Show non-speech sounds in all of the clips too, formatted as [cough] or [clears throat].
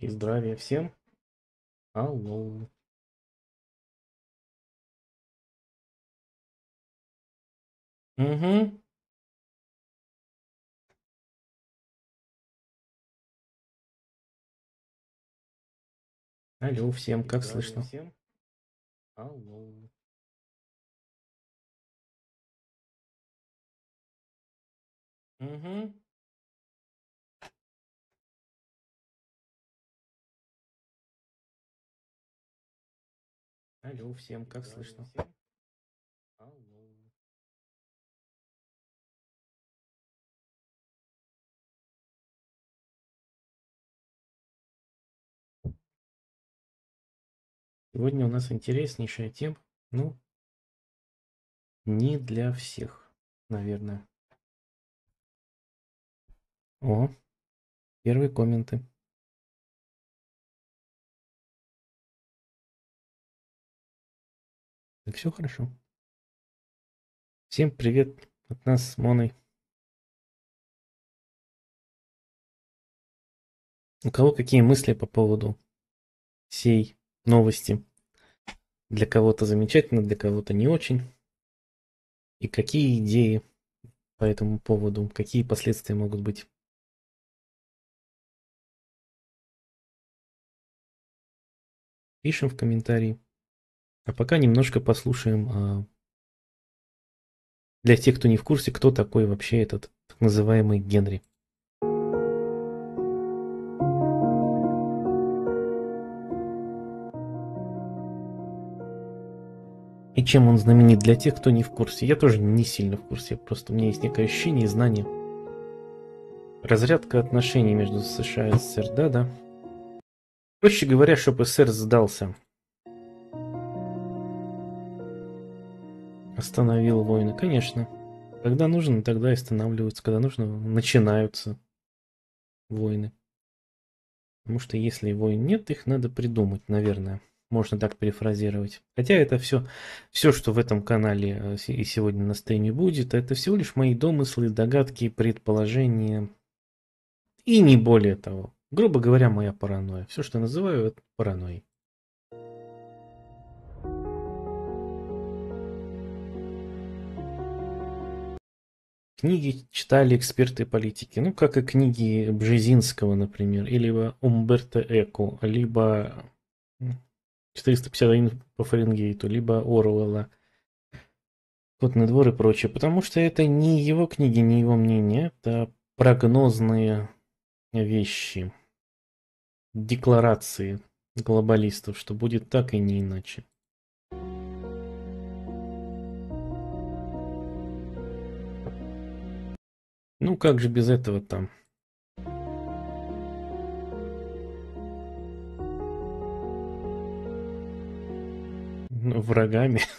И здравия всем. Алло. Угу. Алло всем, как здравия слышно? Всем. Алло. Угу. Алло, всем, как слышно? Алло. Сегодня у нас интереснейшая тема, ну, не для всех, наверное. О, первые комменты. И все хорошо. Всем привет от нас с Моной. У кого какие мысли по поводу сей новости? Для кого-то замечательно, для кого-то не очень. И какие идеи по этому поводу, какие последствия могут быть? Пишем в комментарии. А пока немножко послушаем а, для тех, кто не в курсе, кто такой вообще этот так называемый Генри. И чем он знаменит для тех, кто не в курсе? Я тоже не сильно в курсе, просто у меня есть некое ощущение и знание. Разрядка отношений между США и СССР, да-да. Проще говоря, чтобы СССР сдался – Остановил войны, конечно. Когда нужно, тогда и останавливаются. Когда нужно, начинаются войны. Потому что если войн нет, их надо придумать, наверное. Можно так перефразировать. Хотя это все, все, что в этом канале э, и сегодня на стриме будет, это всего лишь мои домыслы, догадки, предположения. И не более того. Грубо говоря, моя паранойя. Все, что я называю, это паранойей. Книги читали эксперты политики, ну, как и книги Бжезинского, например, или Умберто Эку, либо 451 по Фаренгейту, либо Оруэлла, Котный двор и прочее, потому что это не его книги, не его мнение, это прогнозные вещи, декларации глобалистов, что будет так и не иначе. Ну как же без этого там? Ну, врагами. [laughs]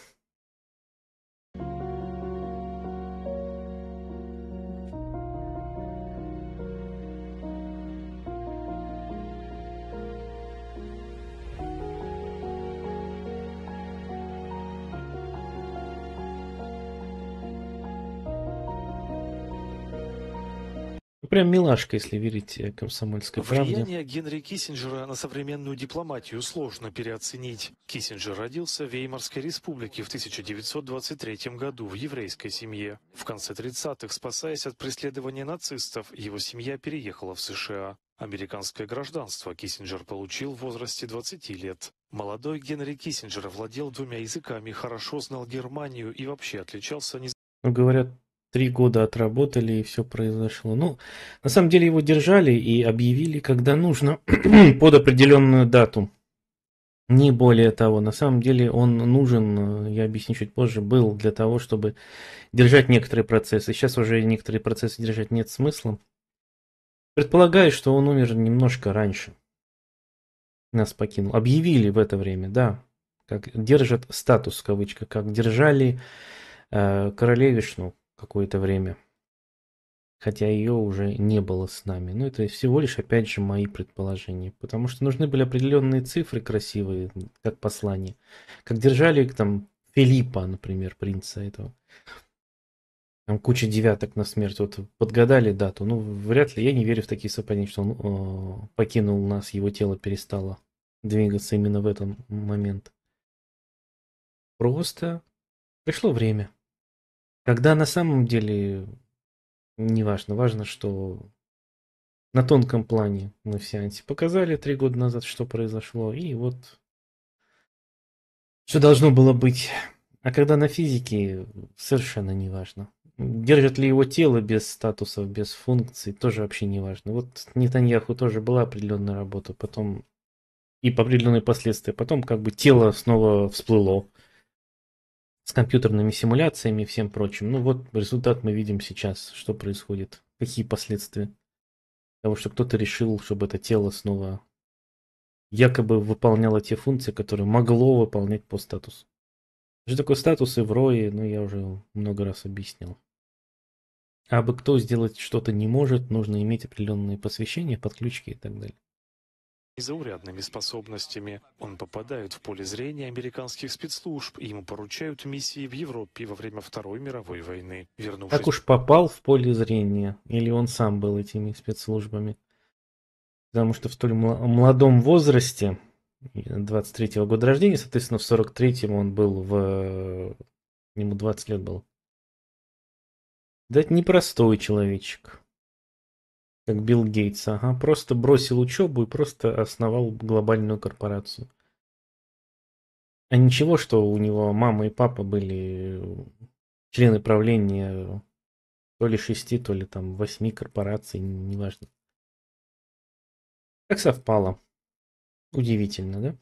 прям милашка, если верить комсомольской правде. Влияние Генри Киссинджера на современную дипломатию сложно переоценить. Киссинджер родился в Веймарской республике в 1923 году в еврейской семье. В конце 30-х, спасаясь от преследования нацистов, его семья переехала в США. Американское гражданство Киссинджер получил в возрасте 20 лет. Молодой Генри Киссинджер владел двумя языками, хорошо знал Германию и вообще отличался не ну, говорят, три года отработали, и все произошло. Ну, на самом деле его держали и объявили, когда нужно, [clears throat] под определенную дату. Не более того, на самом деле он нужен, э, я объясню чуть позже, был для того, чтобы держать некоторые процессы. Сейчас уже некоторые процессы держать нет смысла. Предполагаю, что он умер немножко раньше. Нас покинул. Объявили в это время, да. Как держат статус, в как держали э, королевишну какое-то время. Хотя ее уже не было с нами. Но ну, это всего лишь, опять же, мои предположения. Потому что нужны были определенные цифры красивые, как послание. Как держали их там Филиппа, например, принца этого. Там куча девяток на смерть. Вот подгадали дату. Ну, вряд ли. Я не верю в такие совпадения, что он о, э, покинул нас, его тело перестало двигаться именно в этом момент. Просто пришло время. Когда на самом деле не важно, важно, что на тонком плане мы в сеансе показали три года назад, что произошло, и вот что должно было быть. А когда на физике, совершенно не важно. Держит ли его тело без статусов, без функций, тоже вообще не важно. Вот Нетаньяху тоже была определенная работа, потом и по определенные последствия. Потом как бы тело снова всплыло с компьютерными симуляциями и всем прочим. Ну вот результат мы видим сейчас, что происходит, какие последствия того, что кто-то решил, чтобы это тело снова якобы выполняло те функции, которые могло выполнять по статусу. Что такое статусы в рое, ну я уже много раз объяснил. А бы кто сделать что-то не может, нужно иметь определенные посвящения, подключки и так далее незаурядными способностями. Он попадает в поле зрения американских спецслужб, и ему поручают миссии в Европе во время Второй мировой войны. Вернувшись... Так уж попал в поле зрения, или он сам был этими спецслужбами? Потому что в столь молодом возрасте, 23-го года рождения, соответственно, в 43-м он был в... Ему 20 лет было. Дать непростой человечек. Как Билл Гейтс, ага, просто бросил учебу и просто основал глобальную корпорацию. А ничего, что у него мама и папа были члены правления то ли шести, то ли там восьми корпораций, неважно. Как совпало. Удивительно, да?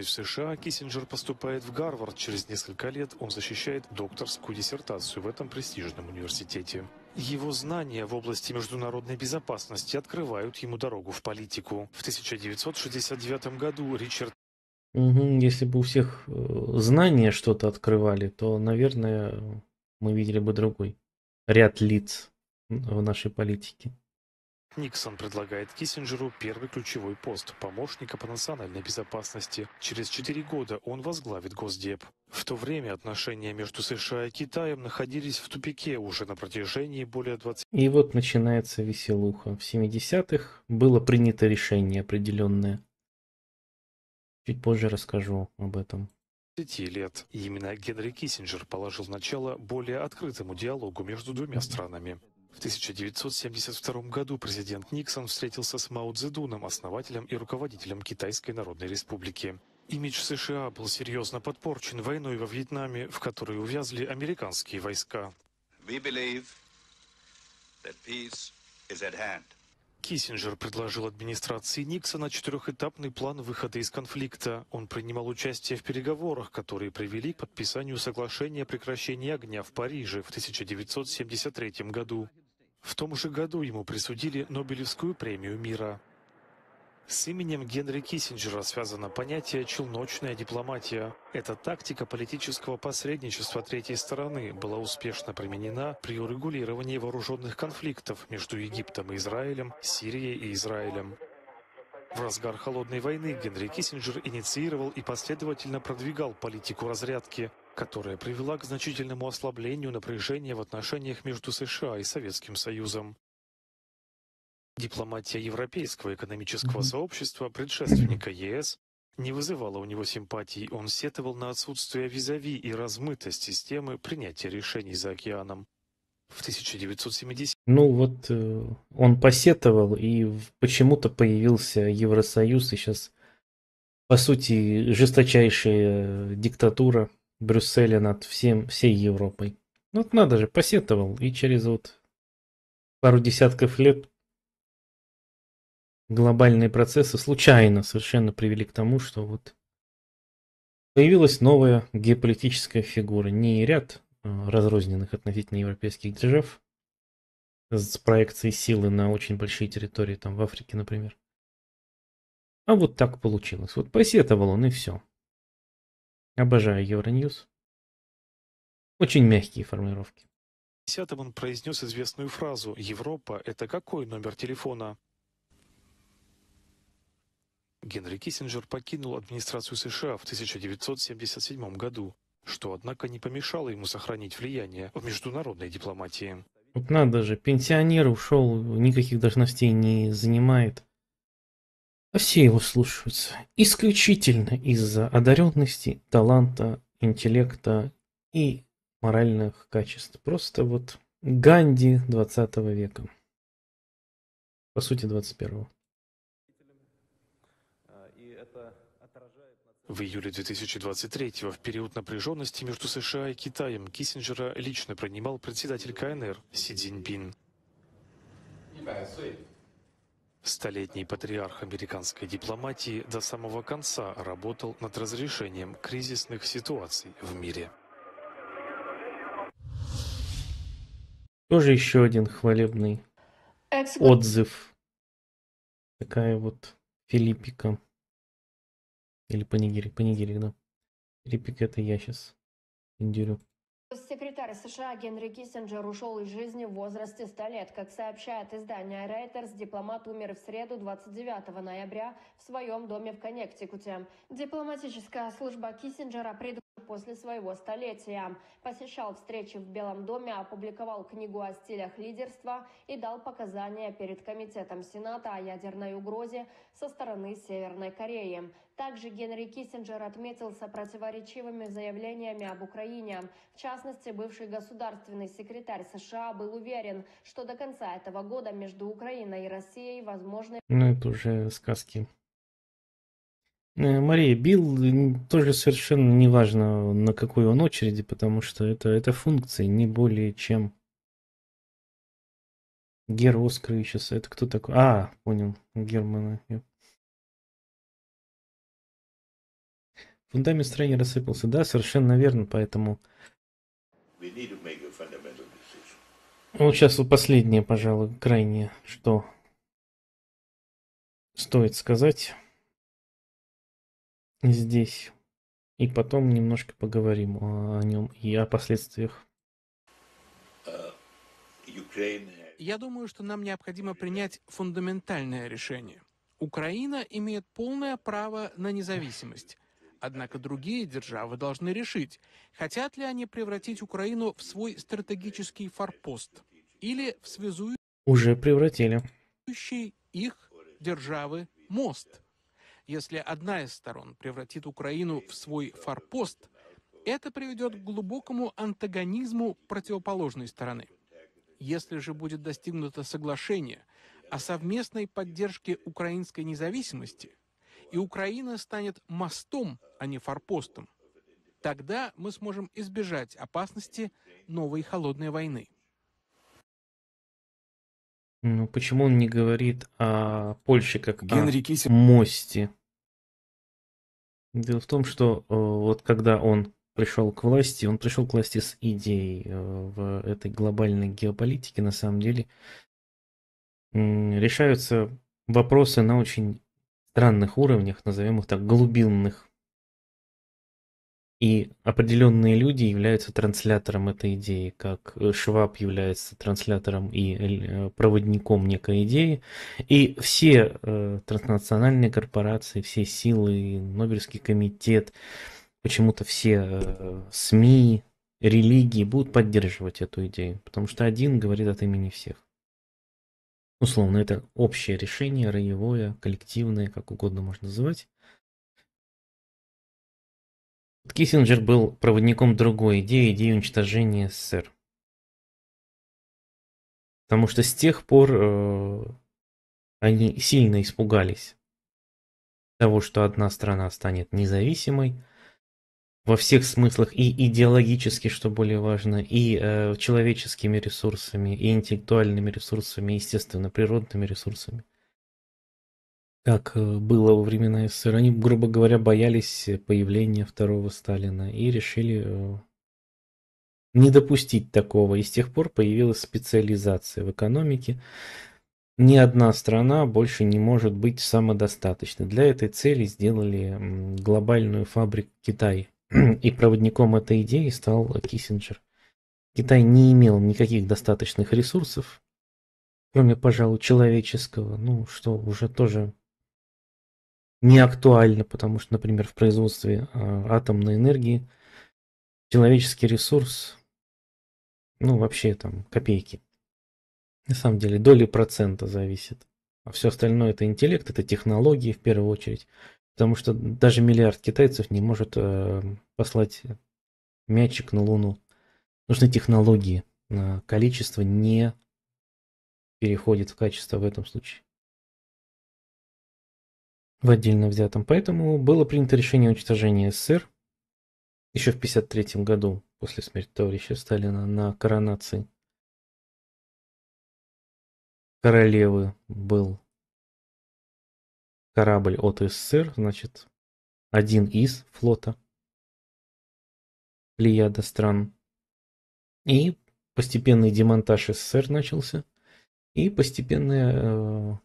В США Киссинджер поступает в Гарвард. Через несколько лет он защищает докторскую диссертацию в этом престижном университете. Его знания в области международной безопасности открывают ему дорогу в политику. В 1969 году Ричард Угу. Если бы у всех э, знания что-то открывали, то, наверное, мы видели бы другой ряд лиц в нашей политике. Никсон предлагает Киссинджеру первый ключевой пост помощника по национальной безопасности. Через четыре года он возглавит Госдеп. В то время отношения между США и Китаем находились в тупике уже на протяжении более 20... И вот начинается веселуха. В 70-х было принято решение определенное. Чуть позже расскажу об этом. 30 лет. И именно Генри Киссинджер положил начало более открытому диалогу между двумя странами. В 1972 году президент Никсон встретился с Мао Цзэдуном, основателем и руководителем Китайской Народной Республики. Имидж США был серьезно подпорчен войной во Вьетнаме, в которой увязли американские войска. We believe that peace is at hand. Киссинджер предложил администрации Никсона четырехэтапный план выхода из конфликта. Он принимал участие в переговорах, которые привели к подписанию соглашения о прекращении огня в Париже в 1973 году. В том же году ему присудили Нобелевскую премию мира. С именем Генри Киссинджера связано понятие «челночная дипломатия». Эта тактика политического посредничества третьей стороны была успешно применена при урегулировании вооруженных конфликтов между Египтом и Израилем, Сирией и Израилем. В разгар Холодной войны Генри Киссинджер инициировал и последовательно продвигал политику разрядки, которая привела к значительному ослаблению напряжения в отношениях между США и Советским Союзом. Дипломатия Европейского экономического сообщества, предшественника ЕС, не вызывала у него симпатий, он сетовал на отсутствие визави и размытость системы принятия решений за океаном. В 1970 Ну вот э, он посетовал, и почему-то появился Евросоюз, и сейчас, по сути, жесточайшая диктатура Брюсселя над всем, всей Европой. Ну вот надо же, посетовал, и через вот пару десятков лет глобальные процессы случайно совершенно привели к тому, что вот появилась новая геополитическая фигура. Не ряд а, разрозненных относительно европейских держав с проекцией силы на очень большие территории, там в Африке, например. А вот так получилось. Вот посетовал он и все. Обожаю Евроньюз. Очень мягкие формулировки. В 10 он произнес известную фразу «Европа – это какой номер телефона?» Генри Киссинджер покинул администрацию США в 1977 году, что, однако, не помешало ему сохранить влияние в международной дипломатии. Вот надо же, пенсионер ушел, никаких должностей не занимает. А все его слушаются. Исключительно из-за одаренности, таланта, интеллекта и моральных качеств. Просто вот Ганди 20 века. По сути, 21 -го. В июле 2023-го, в период напряженности между США и Китаем, Киссинджера лично принимал председатель КНР Си Цзиньпин. Столетний патриарх американской дипломатии до самого конца работал над разрешением кризисных ситуаций в мире. Тоже еще один хвалебный отзыв. Такая вот Филиппика. Или панигирик, панигирик, да. Репик это я сейчас индюрю. Секретарь США Генри Киссинджер ушел из жизни в возрасте 100 лет. Как сообщает издание Reuters, дипломат умер в среду 29 ноября в своем доме в Коннектикуте. Дипломатическая служба Киссинджера пред после своего столетия. Посещал встречи в Белом доме, опубликовал книгу о стилях лидерства и дал показания перед Комитетом Сената о ядерной угрозе со стороны Северной Кореи. Также Генри Киссинджер отметился противоречивыми заявлениями об Украине. В частности, бывший государственный секретарь США был уверен, что до конца этого года между Украиной и Россией возможны... Ну, это уже сказки. Э, Мария, бил тоже совершенно не важно, на какой он очереди, потому что это, это функции, не более чем. Гер Оскар сейчас, это кто такой? А, понял, Германа. Фундамент строения рассыпался, да, совершенно верно, поэтому... Ну, сейчас вот последнее, пожалуй, крайнее, что стоит сказать здесь. И потом немножко поговорим о нем и о последствиях. Я думаю, что нам необходимо принять фундаментальное решение. Украина имеет полное право на независимость. Однако другие державы должны решить, хотят ли они превратить Украину в свой стратегический форпост или в связующий уже превратили их державы мост – если одна из сторон превратит Украину в свой форпост, это приведет к глубокому антагонизму противоположной стороны. Если же будет достигнуто соглашение о совместной поддержке украинской независимости, и Украина станет мостом, а не форпостом, тогда мы сможем избежать опасности новой холодной войны. Ну, почему он не говорит о Польше как Генри о Киссинг... мосте? Дело в том, что э, вот когда он пришел к власти, он пришел к власти с идеей э, в этой глобальной геополитике, на самом деле, решаются вопросы на очень странных уровнях, назовем их так, глубинных. И определенные люди являются транслятором этой идеи, как э, Шваб является транслятором и э, проводником некой идеи. И все э, транснациональные корпорации, все силы, Нобелевский комитет, почему-то все э, СМИ, религии будут поддерживать эту идею, потому что один говорит от имени всех. Условно, это общее решение, роевое, коллективное, как угодно можно называть. Киссинджер был проводником другой идеи, идеи уничтожения СССР. Потому что с тех пор э, они сильно испугались того, что одна страна станет независимой во всех смыслах, и идеологически, что более важно, и э, человеческими ресурсами, и интеллектуальными ресурсами, естественно, природными ресурсами – как э, было во времена СССР, они, грубо говоря, боялись появления второго Сталина и решили э, не допустить такого. И с тех пор появилась специализация в экономике. Ни одна страна больше не может быть самодостаточной. Для этой цели сделали глобальную фабрику Китай, [clears throat] И проводником этой идеи стал Киссинджер. Китай не имел никаких достаточных ресурсов, кроме, пожалуй, человеческого, ну, что уже тоже не актуально, потому что, например, в производстве э, атомной энергии человеческий ресурс, ну, вообще там копейки. На самом деле доли процента зависит. А все остальное это интеллект, это технологии в первую очередь. Потому что даже миллиард китайцев не может э, послать мячик на Луну. Нужны технологии. А количество не переходит в качество в этом случае в отдельно взятом. Поэтому было принято решение уничтожения СССР еще в 1953 году, после смерти товарища Сталина, на коронации королевы был корабль от СССР, значит, один из флота плеяда стран. И постепенный демонтаж СССР начался, и постепенное э,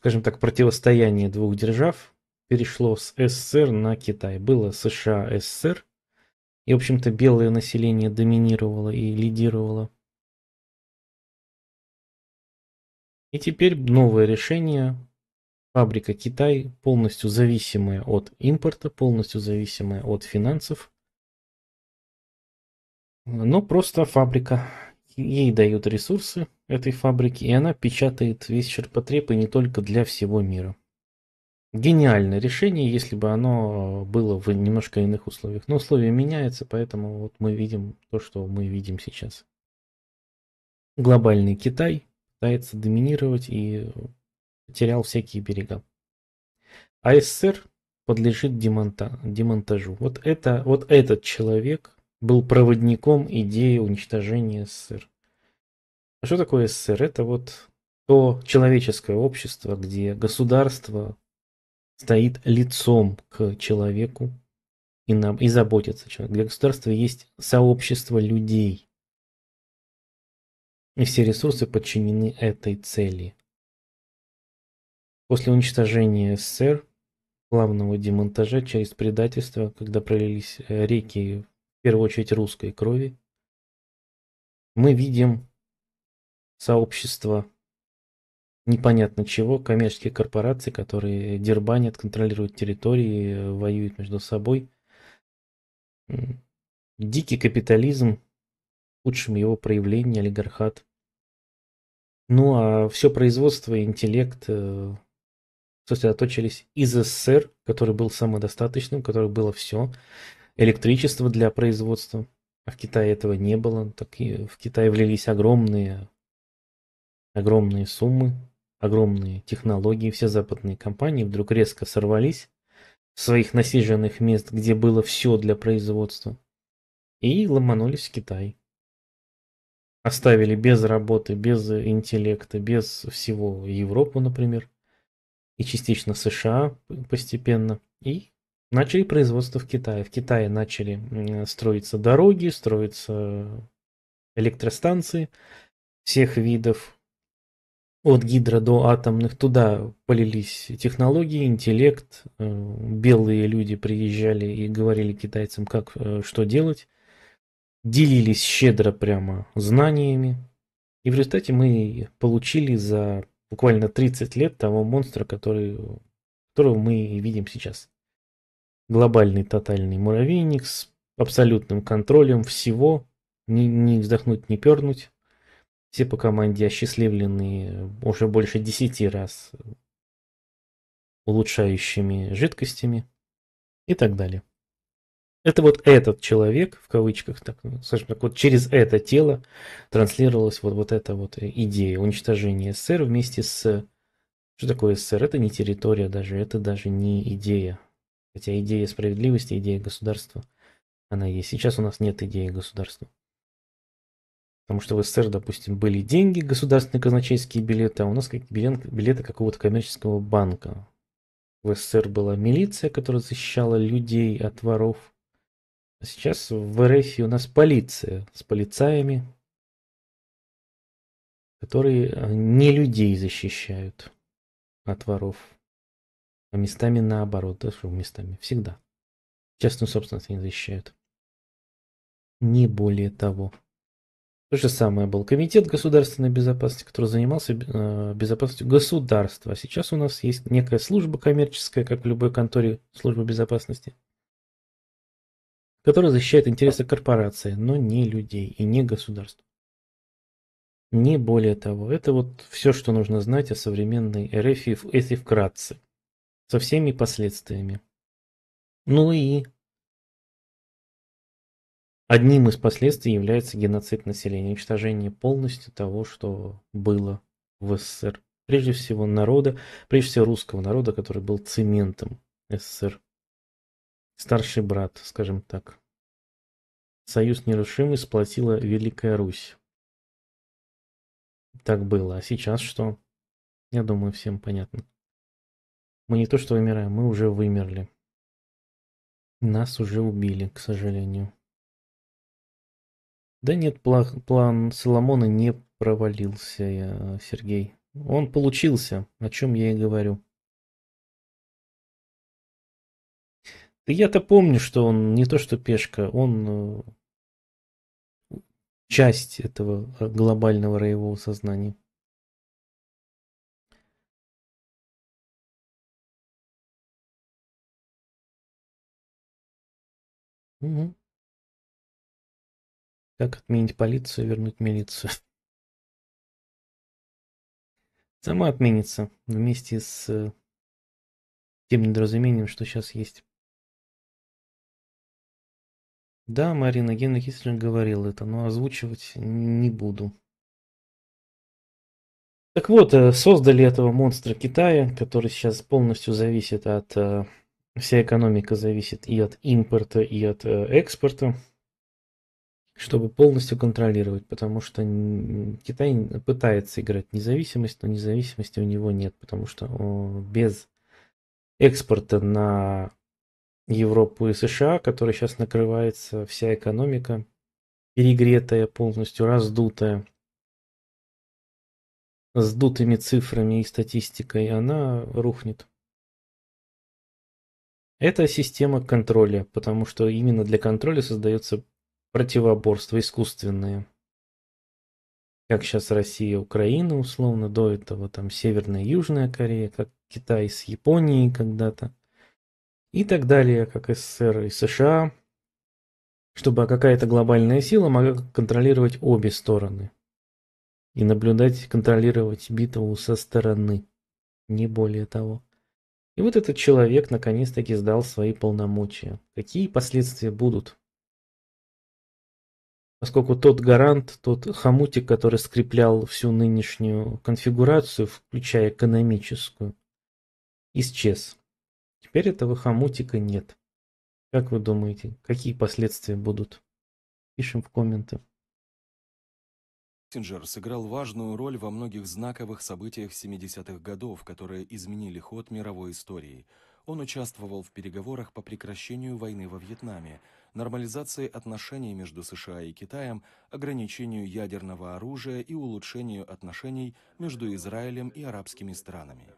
скажем так, противостояние двух держав перешло с СССР на Китай. Было США, СССР, и, в общем-то, белое население доминировало и лидировало. И теперь новое решение. Фабрика Китай, полностью зависимая от импорта, полностью зависимая от финансов. Но просто фабрика. Ей дают ресурсы этой фабрики, и она печатает весь ширпотреб и не только для всего мира. Гениальное решение, если бы оно было в немножко иных условиях. Но условия меняются, поэтому вот мы видим то, что мы видим сейчас. Глобальный Китай пытается доминировать и потерял всякие берега. АССР подлежит демонта, демонтажу. Вот, это, вот этот человек был проводником идеи уничтожения СССР. А что такое СССР? Это вот то человеческое общество, где государство стоит лицом к человеку и, нам, и заботится о человеке. Для государства есть сообщество людей. И все ресурсы подчинены этой цели. После уничтожения СССР, главного демонтажа через предательство, когда пролились э, реки, в первую очередь русской крови, мы видим сообщества непонятно чего, коммерческие корпорации, которые дербанят, контролируют территории, воюют между собой. Дикий капитализм, худшим его проявление, олигархат. Ну а все производство и интеллект э, сосредоточились из СССР, который был самодостаточным, у которого было все, электричество для производства, а в Китае этого не было. Так и в Китае влились огромные Огромные суммы, огромные технологии, все западные компании вдруг резко сорвались с своих насиженных мест, где было все для производства, и ломанулись в Китай. Оставили без работы, без интеллекта, без всего Европу, например, и частично США постепенно, и начали производство в Китае. В Китае начали строиться дороги, строиться э, электростанции всех видов, от гидро до атомных туда полились технологии, интеллект. Э, белые люди приезжали и говорили китайцам, как э, что делать. Делились щедро прямо знаниями. И в результате мы получили за буквально 30 лет того монстра, который, которого мы видим сейчас. Глобальный тотальный муравейник с абсолютным контролем всего, ни, ни вздохнуть, ни пернуть все по команде осчастливлены уже больше десяти раз улучшающими жидкостями и так далее. Это вот этот человек, в кавычках, так, ну, скажем так, вот через это тело транслировалась вот, вот эта вот идея уничтожения СССР вместе с... Что такое СССР? Это не территория даже, это даже не идея. Хотя идея справедливости, идея государства, она есть. Сейчас у нас нет идеи государства. Потому что в СССР, допустим, были деньги, государственные казначейские билеты, а у нас как билеты билеты какого-то коммерческого банка. В СССР была милиция, которая защищала людей от воров. А сейчас в РФ у нас полиция с полицаями, которые э, не людей защищают от воров, а местами наоборот, да что местами, всегда. Частную собственность не защищают. Не более того. То же самое был комитет государственной безопасности, который занимался э, безопасностью государства. А сейчас у нас есть некая служба коммерческая, как в любой конторе службы безопасности, которая защищает интересы корпорации, но не людей и не государств. Не более того. Это вот все, что нужно знать о современной РФ, если вкратце. Со всеми последствиями. Ну и Одним из последствий является геноцид населения, уничтожение полностью того, что было в СССР. Прежде всего народа, прежде всего русского народа, который был цементом СССР. Старший брат, скажем так. Союз нерушимый сплотила Великая Русь. Так было. А сейчас что? Я думаю, всем понятно. Мы не то что вымираем, мы уже вымерли. Нас уже убили, к сожалению. Да нет, план, план Соломона не провалился, э, Сергей. Он получился, о чем я и говорю. Да я-то помню, что он не то что пешка, он э, часть этого э, глобального роевого сознания. Угу. Как отменить полицию вернуть милицию? [laughs] Сама отменится вместе с э, тем недоразумением, что сейчас есть. Да, Марина, Генри Кислер говорил это, но озвучивать не буду. Так вот, э, создали этого монстра Китая, который сейчас полностью зависит от... Э, вся экономика зависит и от импорта, и от экспорта чтобы полностью контролировать, потому что Китай пытается играть независимость, но независимости у него нет, потому что без экспорта на Европу и США, который сейчас накрывается, вся экономика перегретая полностью, раздутая, с дутыми цифрами и статистикой, она рухнет. Это система контроля, потому что именно для контроля создается противоборства искусственные. Как сейчас Россия, и Украина, условно, до этого там Северная и Южная Корея, как Китай с Японией когда-то. И так далее, как СССР и США, чтобы какая-то глобальная сила могла контролировать обе стороны. И наблюдать, контролировать битву со стороны. Не более того. И вот этот человек наконец-таки сдал свои полномочия. Какие последствия будут? поскольку тот гарант, тот хомутик, который скреплял всю нынешнюю конфигурацию, включая экономическую, исчез. Теперь этого хомутика нет. Как вы думаете, какие последствия будут? Пишем в комменты. Мессенджер сыграл важную роль во многих знаковых событиях 70-х годов, которые изменили ход мировой истории. Он участвовал в переговорах по прекращению войны во Вьетнаме – нормализации отношений между США и Китаем, ограничению ядерного оружия и улучшению отношений между Израилем и арабскими странами.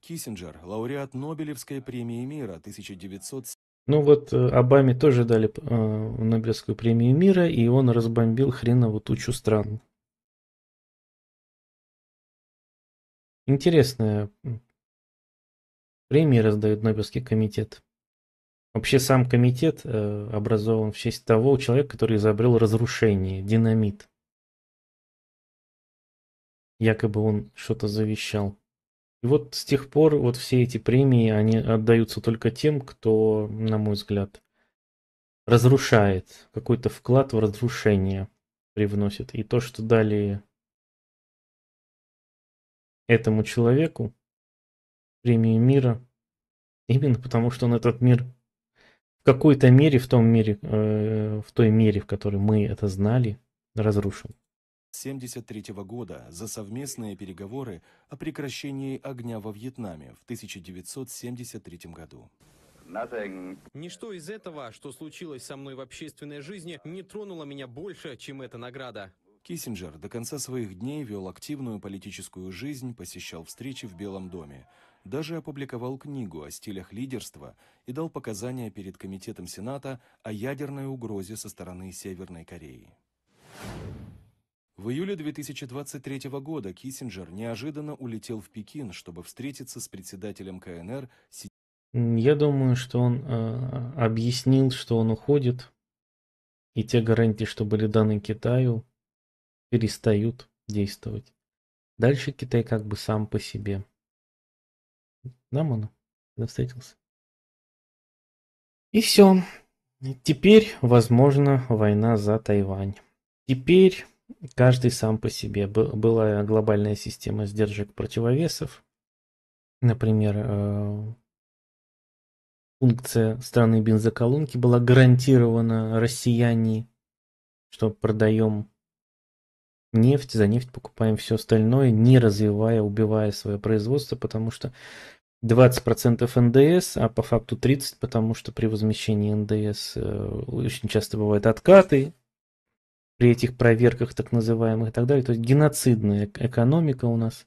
Киссинджер, лауреат Нобелевской премии мира 1970 ну вот э, Обаме тоже дали э, Нобелевскую премию мира, и он разбомбил хренову тучу стран. Интересная премии раздает Нобелевский комитет. Вообще сам комитет э, образован в честь того человека, который изобрел разрушение, динамит. Якобы он что-то завещал. И вот с тех пор вот все эти премии, они отдаются только тем, кто, на мой взгляд, разрушает, какой-то вклад в разрушение привносит. И то, что дали этому человеку премию мира, именно потому что он этот мир какой-то мере, в том мере, э, в той мере, в которой мы это знали, разрушен. 1973 года за совместные переговоры о прекращении огня во Вьетнаме в 1973 году. Ничто из этого, что случилось со мной в общественной жизни, не тронуло меня больше, чем эта награда. Киссинджер до конца своих дней вел активную политическую жизнь, посещал встречи в Белом доме, даже опубликовал книгу о стилях лидерства и дал показания перед Комитетом Сената о ядерной угрозе со стороны Северной Кореи. В июле 2023 года Киссинджер неожиданно улетел в Пекин, чтобы встретиться с председателем КНР. Я думаю, что он э, объяснил, что он уходит, и те гарантии, что были даны Китаю, перестают действовать. Дальше Китай как бы сам по себе. Нам он, когда встретился. И все. Теперь, возможно, война за Тайвань. Теперь каждый сам по себе. Была глобальная система сдержек противовесов. Например, э, функция страны бензоколонки была гарантирована россияне, что продаем нефть, за нефть покупаем все остальное, не развивая, убивая свое производство, потому что 20% НДС, а по факту 30%, потому что при возмещении НДС э, очень часто бывают откаты при этих проверках так называемых и так далее. То есть геноцидная экономика у нас.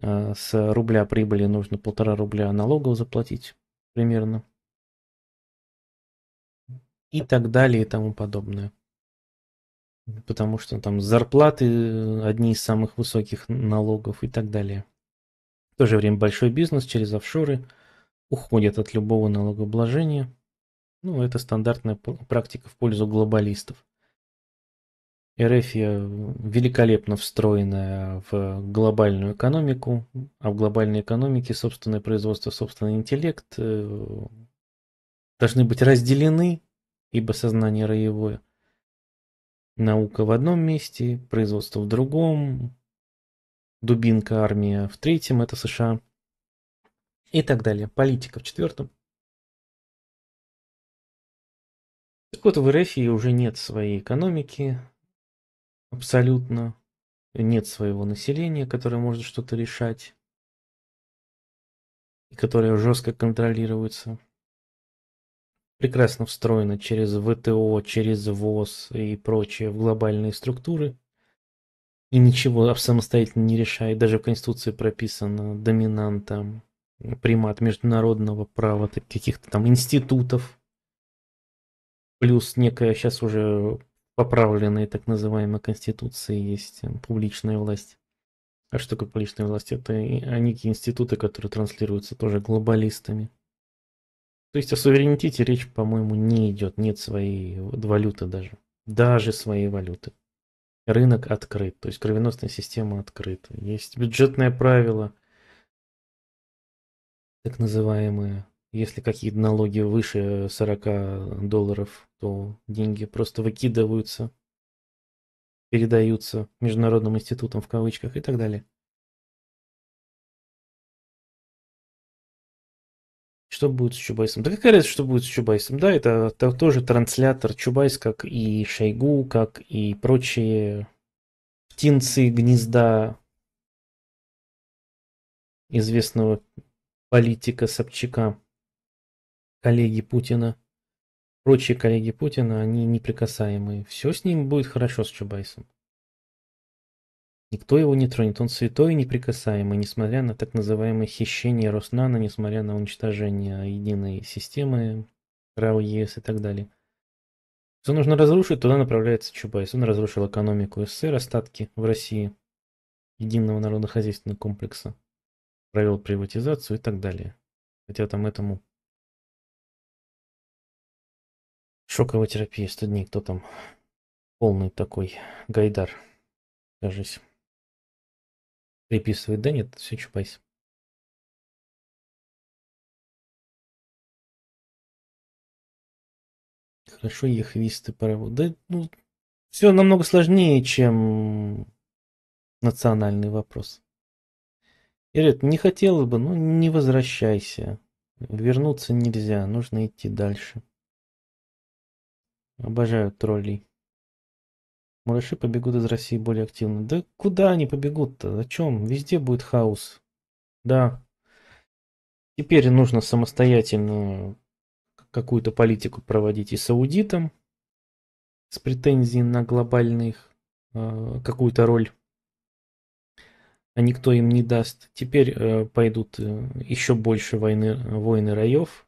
Э, с рубля прибыли нужно полтора рубля налогов заплатить примерно. И так далее и тому подобное. Потому что там зарплаты э, одни из самых высоких налогов и так далее то же время большой бизнес через офшоры уходит от любого налогообложения. Ну, это стандартная практика в пользу глобалистов. РФ великолепно встроена в глобальную экономику, а в глобальной экономике собственное производство, собственный интеллект э, должны быть разделены, ибо сознание роевое. Наука в одном месте, производство в другом, дубинка армия, в третьем это США и так далее. Политика в четвертом. Так вот, в РФ уже нет своей экономики абсолютно, нет своего населения, которое может что-то решать, и которое жестко контролируется. Прекрасно встроено через ВТО, через ВОЗ и прочее в глобальные структуры – и ничего самостоятельно не решает. Даже в Конституции прописано доминантом примат международного права, каких-то там институтов, плюс некая сейчас уже поправленная так называемая Конституция есть эм, публичная власть. А что такое публичная власть? Это а, некие институты, которые транслируются тоже глобалистами. То есть о суверенитете речь, по-моему, не идет. Нет своей валюты даже. Даже своей валюты рынок открыт, то есть кровеносная система открыта. Есть бюджетное правило, так называемые. Если какие-то налоги выше 40 долларов, то деньги просто выкидываются, передаются международным институтам в кавычках и так далее. Что будет с Чубайсом? Да какая разница, что будет с Чубайсом? Да, это, это тоже транслятор Чубайс, как и Шойгу, как и прочие птенцы гнезда известного политика Собчака, коллеги Путина. Прочие коллеги Путина, они неприкасаемые. Все с ним будет хорошо, с Чубайсом. Никто его не тронет, он святой и неприкасаемый, несмотря на так называемое хищение Роснана, несмотря на уничтожение единой системы, РАО, ЕС и так далее. Все нужно разрушить, туда направляется Чубайс. Он разрушил экономику СССР, остатки в России, единого народно-хозяйственного комплекса, провел приватизацию и так далее. Хотя там этому шоковой терапии 100 дней, кто там полный такой гайдар, кажется приписывает. Да нет, все Чубайс. Хорошо, яхвисты паровоз. Да, ну, все намного сложнее, чем национальный вопрос. Ирет, не хотела бы, но ну, не возвращайся. Вернуться нельзя, нужно идти дальше. Обожаю троллей. Мураши побегут из России более активно. Да куда они побегут-то? О чем? Везде будет хаос. Да. Теперь нужно самостоятельно какую-то политику проводить и с аудитом, с претензией на глобальных э, какую-то роль. А никто им не даст. Теперь э, пойдут э, еще больше войны, войны раев,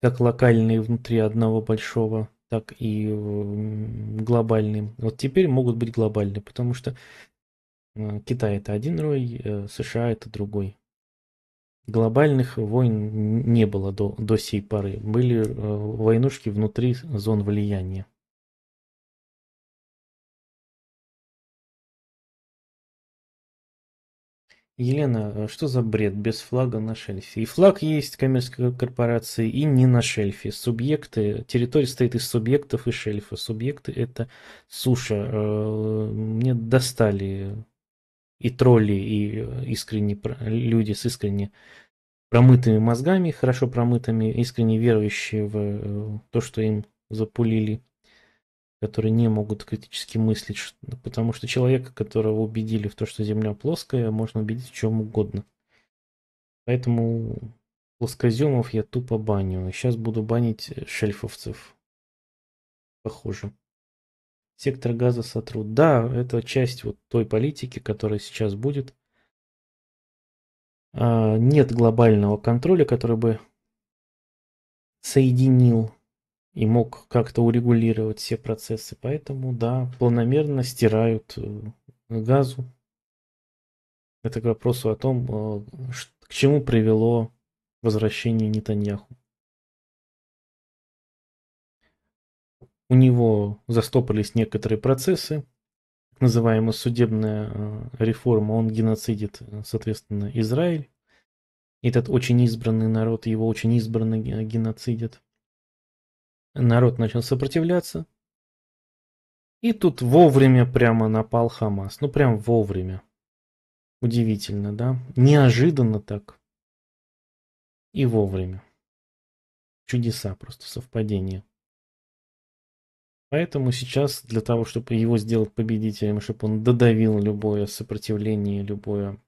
как локальные внутри одного большого так и глобальные. Вот теперь могут быть глобальные, потому что э, Китай это один рой, э, США это другой. Глобальных войн не было до, до сей поры. Были э, войнушки внутри зон влияния. Елена, э, что за бред без флага на шельфе? И флаг есть коммерческой корпорации, и не на шельфе. Субъекты, территория состоит из субъектов и шельфа. Субъекты это суша. Э, мне достали и тролли, и э, искренне люди с искренне промытыми мозгами, хорошо промытыми, искренне верующие в то, что им запулили которые не могут критически мыслить, ну, потому что человека, которого убедили в то, что Земля плоская, можно убедить в чем угодно. Поэтому плоскоземов я тупо баню. Сейчас буду банить э, шельфовцев. Похоже. Сектор газа сотрут. Да, это часть вот той политики, которая сейчас будет. А, нет глобального контроля, который бы соединил и мог как-то урегулировать все процессы. Поэтому, да, планомерно стирают э, газу. Это к вопросу о том, э, к чему привело возвращение Нетаньяху. У него застопались некоторые процессы, так называемая судебная э, реформа, он геноцидит, соответственно, Израиль. этот очень избранный народ, его очень избранный геноцидит. Народ начал сопротивляться. И тут вовремя прямо напал Хамас. Ну, прям вовремя. Удивительно, да? Неожиданно так. И вовремя. Чудеса просто, совпадения. Поэтому сейчас для того, чтобы его сделать победителем, чтобы он додавил любое сопротивление, любое,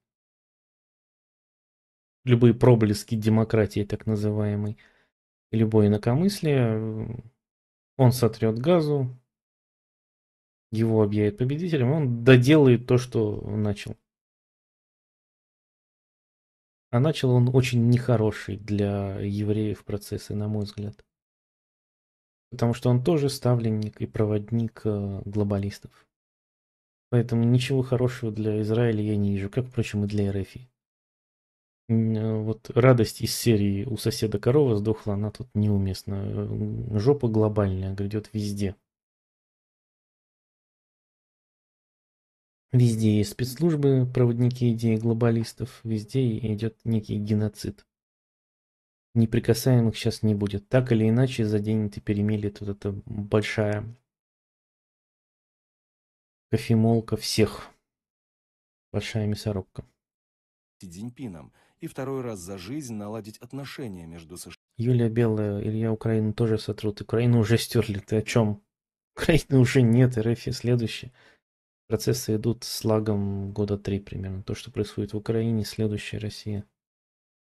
любые проблески демократии так называемой – и любое инакомыслие, э, он сотрет газу, его объявит победителем, он доделает то, что начал. А начал он очень нехороший для евреев процессы, на мой взгляд. Потому что он тоже ставленник и проводник э, глобалистов. Поэтому ничего хорошего для Израиля я не вижу, как, впрочем, и для РФИ. Э, вот радость из серии «У соседа корова сдохла», она тут неуместна. Э, жопа глобальная грядет везде. Везде есть спецслужбы, проводники идеи глобалистов, везде идет некий геноцид. Неприкасаемых сейчас не будет. Так или иначе, заденет и перемелит вот эта большая кофемолка всех. Большая мясорубка. Си Цзиньпином – и второй раз за жизнь наладить отношения между США. Юлия Белая, Илья Украину тоже сотрут. Украину уже стерли. Ты о чем? [laughs] Украины уже нет, РФ и следующее. Процессы идут с лагом года три примерно. То, что происходит в Украине, следующая Россия.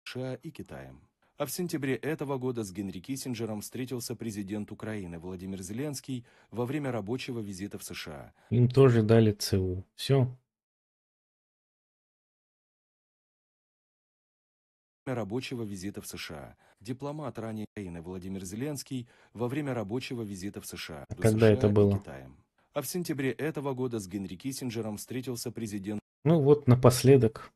США и Китаем. А в сентябре этого года с Генри Киссинджером встретился президент Украины Владимир Зеленский во время рабочего визита в США. Им тоже дали ЦУ. Все, время рабочего визита в США. Дипломат ранее Украины Владимир Зеленский во время рабочего визита в США. А когда США это было? Китаем. А в сентябре этого года с Генри Киссинджером встретился президент... Ну вот напоследок.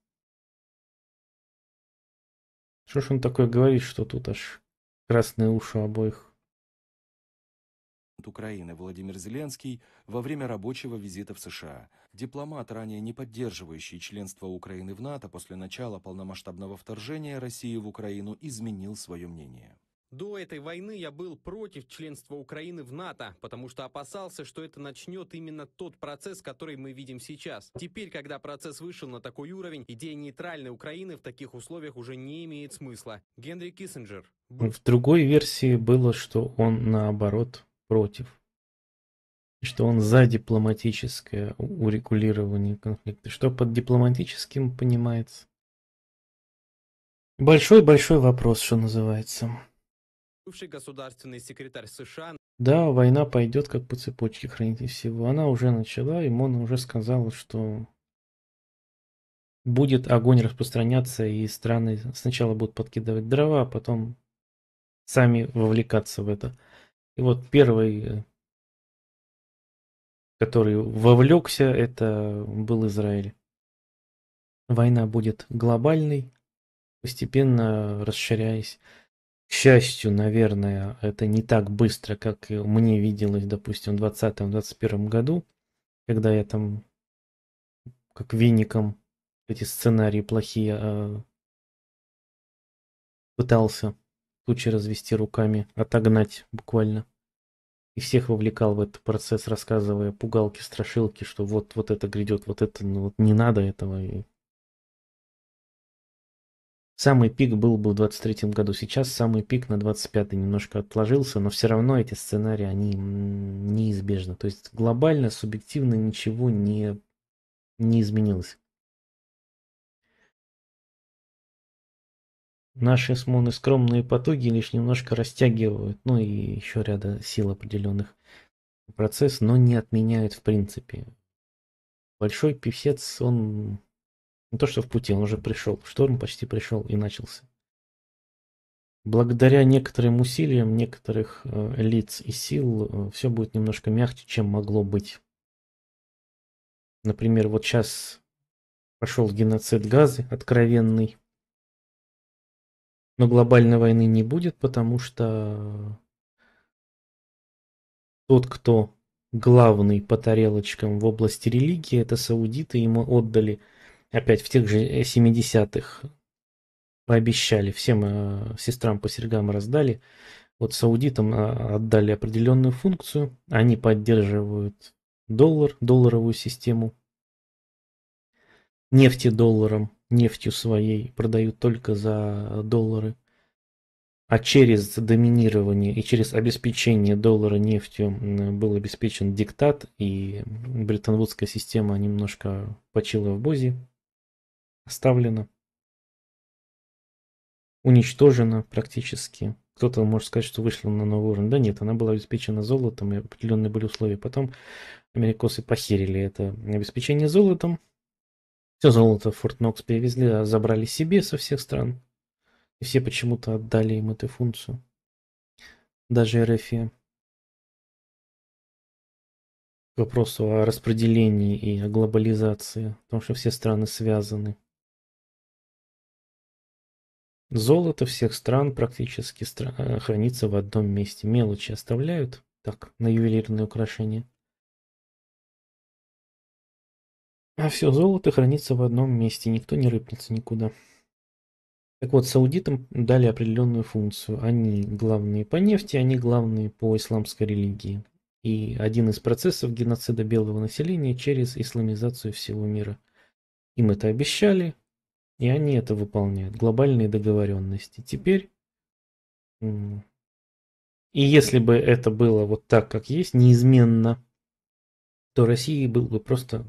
Что ж он такое говорит, что тут аж красные уши обоих? Украины Владимир Зеленский во время рабочего визита в США. Дипломат, ранее не поддерживающий членство Украины в НАТО после начала полномасштабного вторжения России в Украину, изменил свое мнение. До этой войны я был против членства Украины в НАТО, потому что опасался, что это начнет именно тот процесс, который мы видим сейчас. Теперь, когда процесс вышел на такой уровень, идея нейтральной Украины в таких условиях уже не имеет смысла. Генри Киссинджер. В другой версии было, что он наоборот против, что он за дипломатическое урегулирование конфликта, что под дипломатическим понимается. Большой-большой вопрос, что называется. Бывший государственный секретарь США... Да, война пойдет как по цепочке, хранить всего. Она уже начала, и Мона уже сказала, что будет огонь распространяться, и страны сначала будут подкидывать дрова, а потом сами вовлекаться в это. И вот первый, э, который вовлекся, это был Израиль. Война будет глобальной, постепенно расширяясь. К счастью, наверное, это не так быстро, как мне виделось, допустим, в 2020-2021 году, когда я там как веником эти сценарии плохие а, пытался случае развести руками, отогнать буквально. И всех вовлекал в этот процесс, рассказывая пугалки, страшилки, что вот, вот это грядет, вот это, ну вот не надо этого. И... Самый пик был бы в 23-м году, сейчас самый пик на 25-й немножко отложился, но все равно эти сценарии, они неизбежны. То есть глобально, субъективно ничего не, не изменилось. Наши смоны скромные потуги лишь немножко растягивают, ну и еще ряда сил определенных процесс, но не отменяют в принципе. Большой певец, он не то что в пути, он уже пришел. Шторм почти пришел и начался. Благодаря некоторым усилиям некоторых э, лиц и сил э, все будет немножко мягче, чем могло быть. Например, вот сейчас пошел геноцид газы откровенный. Но глобальной войны не будет, потому что тот, кто главный по тарелочкам в области религии, это саудиты, ему отдали опять в тех же 70-х, э, пообещали, всем э, сестрам по сергам раздали, вот саудитам э, отдали определенную функцию, они поддерживают доллар, долларовую систему, нефти долларом, нефтью своей продают только за доллары, а через доминирование и через обеспечение доллара нефтью был обеспечен диктат, и бреттонвудская система немножко почила в бозе, оставлена, уничтожена практически. Кто-то может сказать, что вышла на новый уровень. Да нет, она была обеспечена золотом, и определенные были условия. Потом америкосы похерили это обеспечение золотом, все золото в Форт-Нокс перевезли, а забрали себе со всех стран. И все почему-то отдали им эту функцию. Даже РФ. К вопросу о распределении и о глобализации, потому что все страны связаны. Золото всех стран практически э, хранится в одном месте. Мелочи оставляют, так, на ювелирные украшения. А все золото хранится в одном месте, никто не рыпнется никуда. Так вот, саудитам дали определенную функцию. Они главные по нефти, они главные по исламской религии. И один из процессов геноцида белого населения через исламизацию всего мира. Им это обещали, и они это выполняют. Глобальные договоренности. Теперь... И если бы это было вот так, как есть, неизменно, то России был бы просто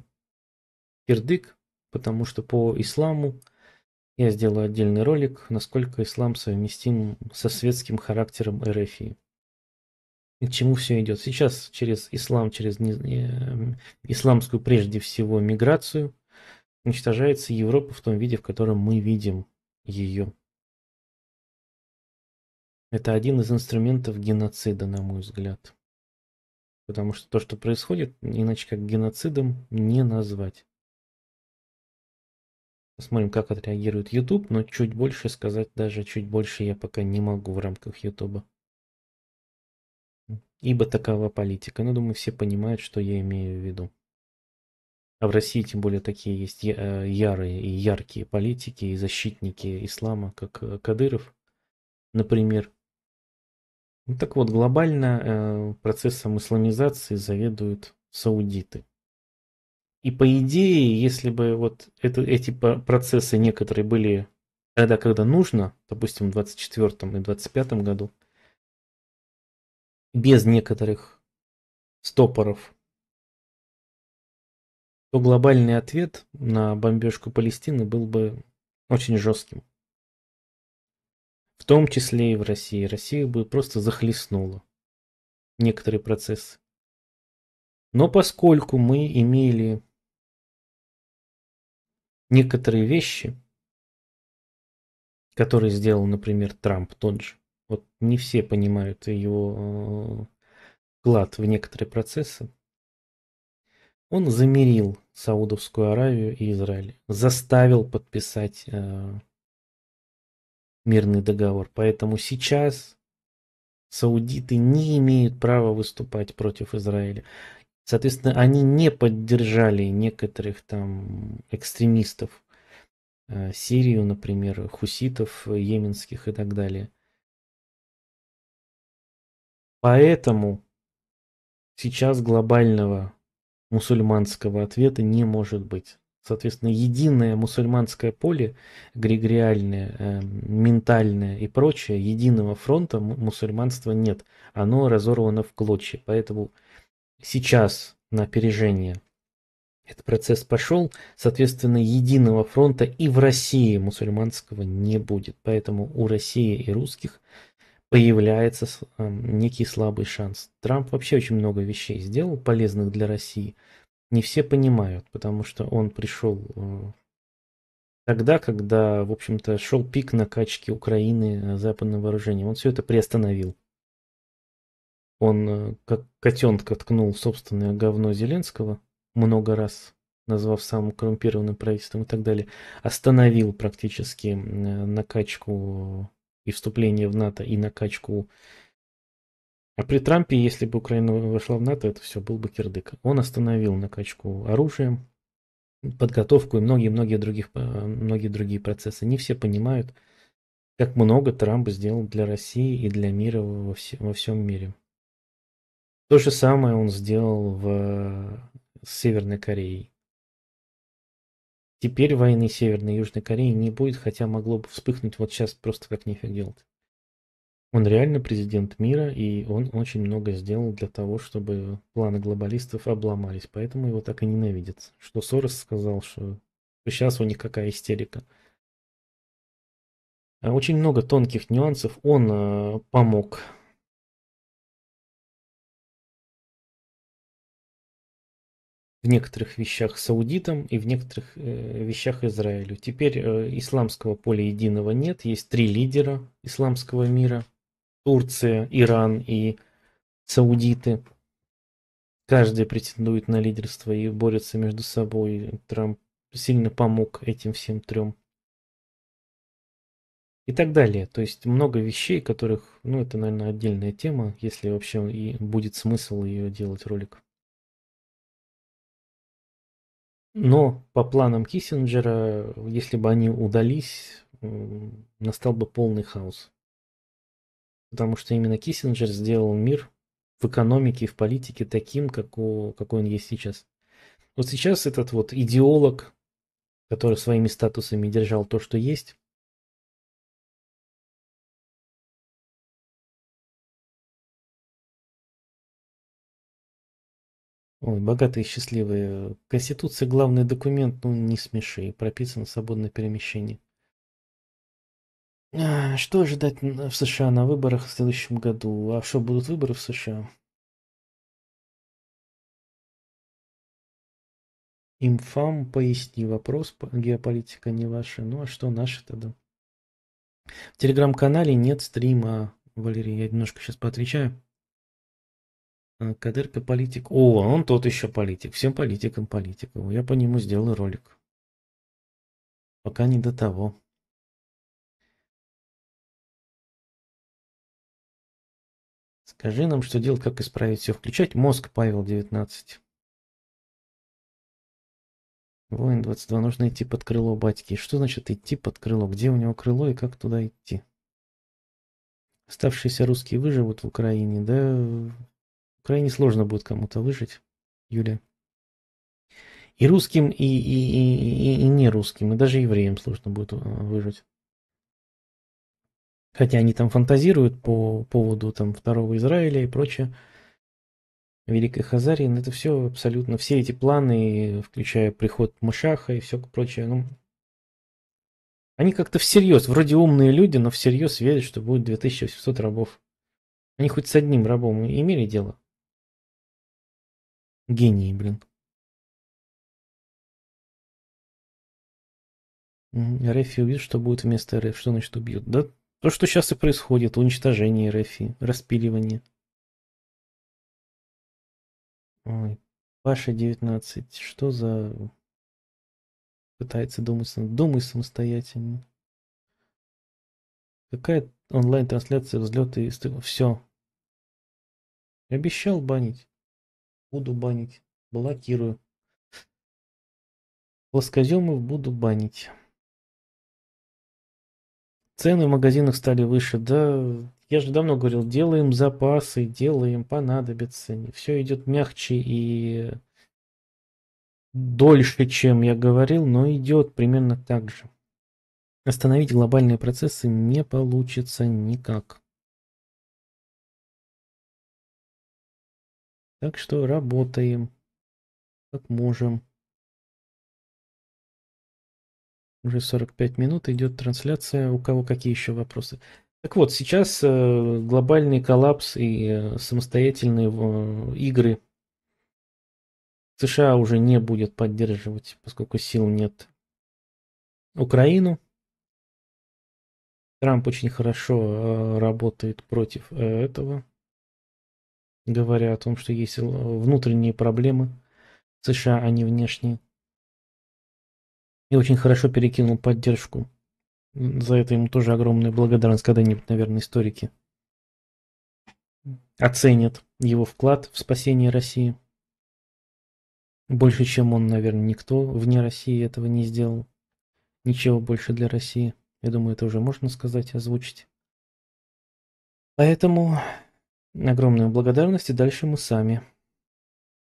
кирдык, потому что по исламу я сделаю отдельный ролик, насколько ислам совместим со светским характером РФИ. к чему все идет? Сейчас через ислам, через не, э, исламскую прежде всего миграцию уничтожается Европа в том виде, в котором мы видим ее. Это один из инструментов геноцида, на мой взгляд. Потому что то, что происходит, иначе как геноцидом не назвать. Посмотрим, как отреагирует YouTube, но чуть больше сказать, даже чуть больше я пока не могу в рамках YouTube. Ибо такова политика. Но, ну, думаю, все понимают, что я имею в виду. А в России тем более такие есть э, ярые и яркие политики и защитники ислама, как э, Кадыров, например. Ну, так вот, глобально э, процессом исламизации заведуют саудиты. И по идее, если бы вот это, эти процессы некоторые были тогда, когда нужно, допустим, в 24 и 25 году, без некоторых стопоров, то глобальный ответ на бомбежку Палестины был бы очень жестким. В том числе и в России. Россия бы просто захлестнула некоторые процессы. Но поскольку мы имели некоторые вещи, которые сделал, например, Трамп тот же, вот не все понимают его э, вклад в некоторые процессы. Он замерил Саудовскую Аравию и Израиль, заставил подписать э, мирный договор. Поэтому сейчас саудиты не имеют права выступать против Израиля. Соответственно, они не поддержали некоторых там экстремистов э, Сирию, например, хуситов э, йеменских и так далее. Поэтому сейчас глобального мусульманского ответа не может быть. Соответственно, единое мусульманское поле, грегориальное, э, ментальное и прочее, единого фронта мусульманства нет. Оно разорвано в клочья. Поэтому сейчас на опережение. Этот процесс пошел, соответственно, единого фронта и в России мусульманского не будет. Поэтому у России и русских появляется эм, некий слабый шанс. Трамп вообще очень много вещей сделал полезных для России. Не все понимают, потому что он пришел э, тогда, когда, в общем-то, шел пик накачки Украины э, западным вооружением. Он все это приостановил. Он э, как котенка ткнул собственное говно Зеленского много раз, назвав самым коррумпированным правительством и так далее, остановил практически э, накачку и вступление в НАТО, и накачку а при Трампе, если бы Украина вошла в НАТО, это все был бы кирдык. Он остановил накачку оружием, подготовку и многие-многие других, э, многие другие процессы. Не все понимают, как много Трамп сделал для России и для мира во, все, во всем мире. То же самое он сделал в... Э, Северной Корее. Теперь войны Северной и Южной Кореи не будет, хотя могло бы вспыхнуть вот сейчас просто как нефиг делать. Он реально президент мира, и он очень много сделал для того, чтобы планы глобалистов обломались, поэтому его так и ненавидят. Что Сорос сказал, что сейчас у них какая истерика. Э, очень много тонких нюансов он э, помог в некоторых вещах саудитам и в некоторых э, вещах Израилю. Теперь э, исламского поля единого нет, есть три лидера исламского мира. Турция, Иран и саудиты. Каждый претендует на лидерство и борется между собой. Трамп сильно помог этим всем трем. И так далее. То есть много вещей, которых, ну это, наверное, отдельная тема, если вообще и будет смысл ее делать ролик. Но по планам Киссинджера, если бы они удались, настал бы полный хаос. Потому что именно Киссинджер сделал мир в экономике и в политике таким, какой он есть сейчас. Вот сейчас этот вот идеолог, который своими статусами держал то, что есть, Ой, богатые и счастливые. Конституция – главный документ, ну не смеши, прописано свободное перемещение. А, что ожидать в США на выборах в следующем году? А что, будут выборы в США? Имфам, поясни вопрос, геополитика не ваша. Ну а что наши тогда? В телеграм-канале нет стрима, Валерий, я немножко сейчас поотвечаю. А, Кадырка политик. О, а он тот еще политик. Всем политикам политиков. Я по нему сделал ролик. Пока не до того. Скажи нам, что делать, как исправить все. Включать мозг, Павел 19. Воин 22. Нужно идти под крыло батьки. Что значит идти под крыло? Где у него крыло и как туда идти? Оставшиеся русские выживут в Украине, да крайне сложно будет кому-то выжить, Юля. И русским, и, и, и, и не русским, и даже евреям сложно будет а, выжить. Хотя они там фантазируют по поводу там второго Израиля и прочее. Великой Хазарии, но это все абсолютно, все эти планы, включая приход Машаха и все прочее, ну, они как-то всерьез, вроде умные люди, но всерьез верят, что будет 2800 рабов. Они хоть с одним рабом имели дело? Гений, блин. Рефи убьют, что будет вместо РФ? Что значит убьют? Да то, что сейчас и происходит. Уничтожение Рефи, распиливание. Ой, Паша 19. Что за... Пытается думать сам... Думай самостоятельно. Какая онлайн-трансляция взлета и Все. Обещал банить. Буду банить. Блокирую. Плоскоземов буду банить. Цены в магазинах стали выше. Да, я же давно говорил, делаем запасы, делаем, понадобится. Все идет мягче и дольше, чем я говорил, но идет примерно так же. Остановить глобальные процессы не получится никак. Так что работаем, как можем. Уже 45 минут идет трансляция. У кого какие еще вопросы? Так вот, сейчас э, глобальный коллапс и э, самостоятельные игры США уже не будет поддерживать, поскольку сил нет. Украину. Трамп очень хорошо э, работает против этого говоря о том, что есть э, внутренние проблемы США, а не внешние. И очень хорошо перекинул поддержку. За это ему тоже огромная благодарность, когда-нибудь, наверное, историки оценят его вклад в спасение России. Больше, чем он, наверное, никто вне России этого не сделал. Ничего больше для России. Я думаю, это уже можно сказать, озвучить. Поэтому Огромную благодарность и дальше мы сами.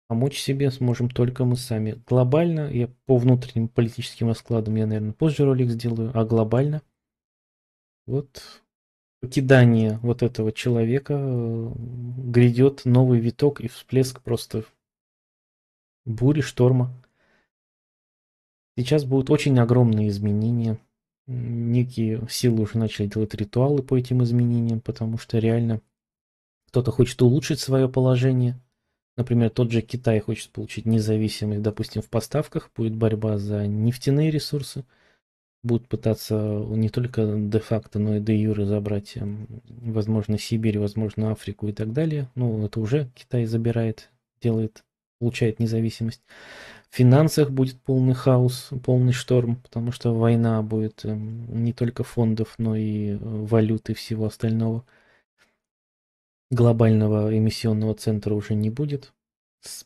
Помочь себе сможем только мы сами. Глобально, я по внутренним политическим раскладам, я, наверное, позже ролик сделаю, а глобально, вот покидание вот этого человека э, грядет новый виток и всплеск просто бури, шторма. Сейчас будут очень огромные изменения. Некие силы уже начали делать ритуалы по этим изменениям, потому что реально – кто-то хочет улучшить свое положение. Например, тот же Китай хочет получить независимость, допустим, в поставках, будет борьба за нефтяные ресурсы, будут пытаться не только де-факто, но и де-юре забрать, эм, возможно, Сибирь, возможно, Африку и так далее. Ну, это уже Китай забирает, делает, получает независимость. В финансах будет полный хаос, полный шторм, потому что война будет эм, не только фондов, но и э, валюты всего остального – глобального эмиссионного центра уже не будет.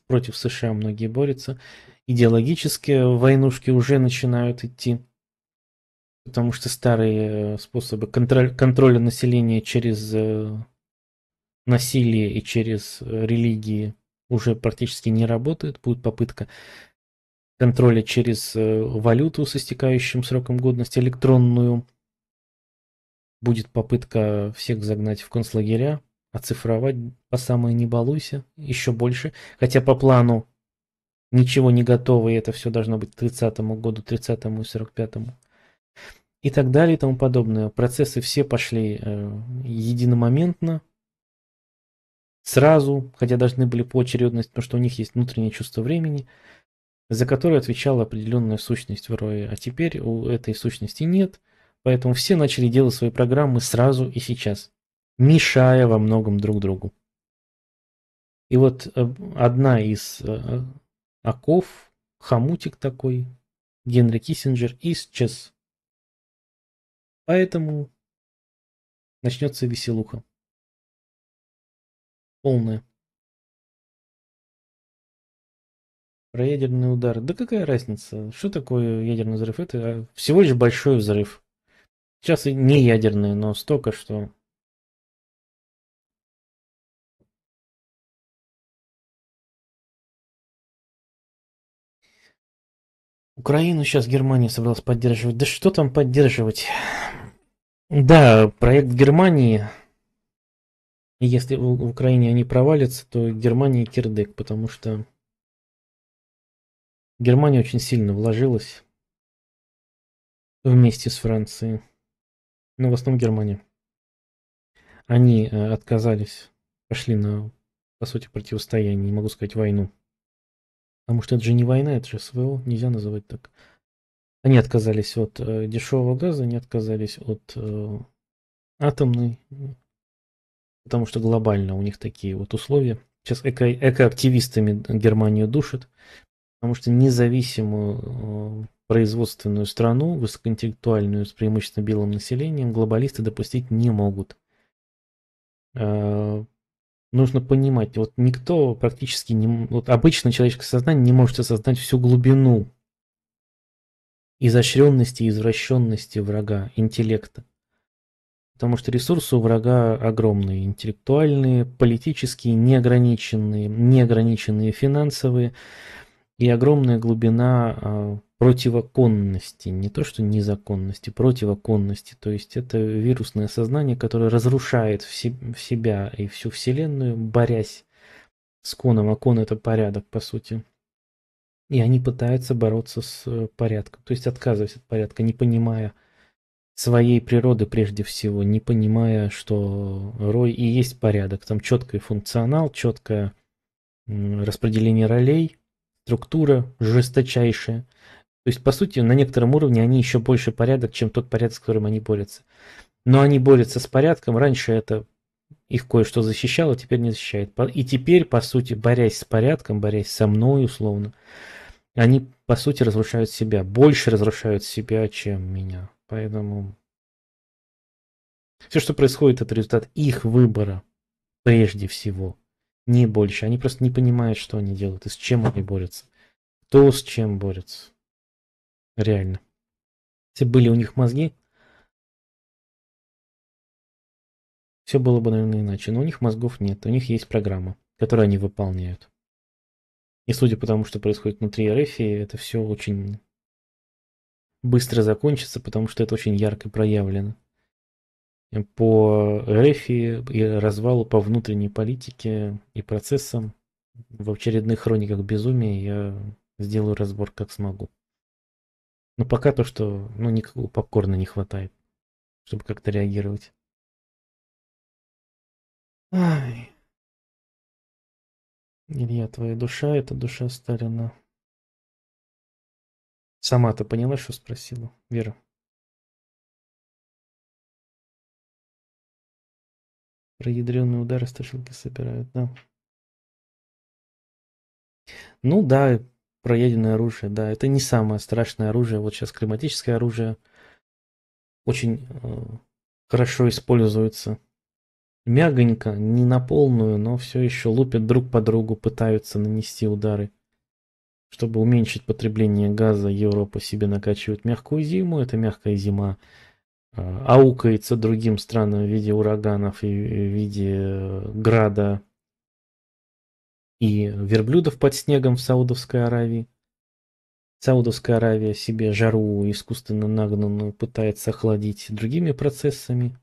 Против США многие борются. Идеологические войнушки уже начинают идти. Потому что старые э, способы контроль, контроля населения через э, насилие и через э, религии уже практически не работают. Будет попытка контроля через валюту с истекающим сроком годности электронную. Будет попытка всех загнать в концлагеря, оцифровать по самой не балуйся, еще больше. Хотя по плану ничего не готово, и это все должно быть к 30 году, 30 и 45 И так далее и тому подобное. Процессы все пошли э, единомоментно, сразу, хотя должны были по очередности, потому что у них есть внутреннее чувство времени, за которое отвечала определенная сущность в Рое. А теперь у этой сущности нет, поэтому все начали делать свои программы сразу и сейчас мешая во многом друг другу. И вот э, одна из э, оков, хомутик такой, Генри Киссинджер, исчез. Поэтому начнется веселуха. Полная. Про ядерный удар. Да какая разница? Что такое ядерный взрыв? Это а, всего лишь большой взрыв. Сейчас и не ядерный, но столько, что Украину сейчас Германия собралась поддерживать. Да что там поддерживать? Да, проект Германии. И если в Украине они провалятся, то Германии кирдык, потому что Германия очень сильно вложилась вместе с Францией. Но ну, в основном Германия. Они э, отказались, пошли на, по сути, противостояние, не могу сказать, войну. Потому что это же не война, это же СВО, нельзя называть так. Они отказались от э, дешевого газа, они отказались от э, атомной, потому что глобально у них такие вот условия. Сейчас эко, экоактивистами Германию душит, потому что независимую э, производственную страну, высокоинтеллектуальную с преимущественно белым населением, глобалисты допустить не могут. Э, нужно понимать, вот никто практически не... Вот обычное человеческое сознание не может осознать всю глубину изощренности и извращенности врага, интеллекта. Потому что ресурсы у врага огромные, интеллектуальные, политические, неограниченные, неограниченные финансовые и огромная глубина а, противоконности, не то что незаконности, противоконности. То есть это вирусное сознание, которое разрушает в, се- в себя и всю Вселенную, борясь с коном, а кон это порядок, по сути. И они пытаются бороться с э, порядком, то есть отказываясь от порядка, не понимая своей природы прежде всего, не понимая, что рой и есть порядок. Там четкий функционал, четкое распределение ролей, структура жесточайшая – то есть, по сути, на некотором уровне они еще больше порядок, чем тот порядок, с которым они борются. Но они борются с порядком. Раньше это их кое-что защищало, теперь не защищает. И теперь, по сути, борясь с порядком, борясь со мной условно, они, по сути, разрушают себя. Больше разрушают себя, чем меня. Поэтому все, что происходит, это результат их выбора прежде всего. Не больше. Они просто не понимают, что они делают и с чем они борются. Кто с чем борется. Реально. Если были у них мозги, все было бы, наверное, иначе. Но у них мозгов нет, у них есть программа, которую они выполняют. И судя по тому, что происходит внутри РФ, это все очень быстро закончится, потому что это очень ярко проявлено. По РФ и развалу по внутренней политике и процессам в очередных хрониках безумия я сделаю разбор как смогу. Но пока то, что ну, никакого попкорна не хватает, чтобы как-то реагировать. Ай. Илья, твоя душа — это душа Сталина. Сама-то поняла, что спросила, Вера? Про ядреные удары страшилки собирают, да. Ну да, проеденное оружие, да, это не самое страшное оружие. Вот сейчас климатическое оружие очень э, хорошо используется. Мягонько, не на полную, но все еще лупят друг по другу, пытаются нанести удары. Чтобы уменьшить потребление газа, Европа себе накачивает мягкую зиму. Это мягкая зима э, аукается другим странам в виде ураганов и в виде э, града и верблюдов под снегом в Саудовской Аравии. Саудовская Аравия себе жару искусственно нагнанную пытается охладить другими процессами.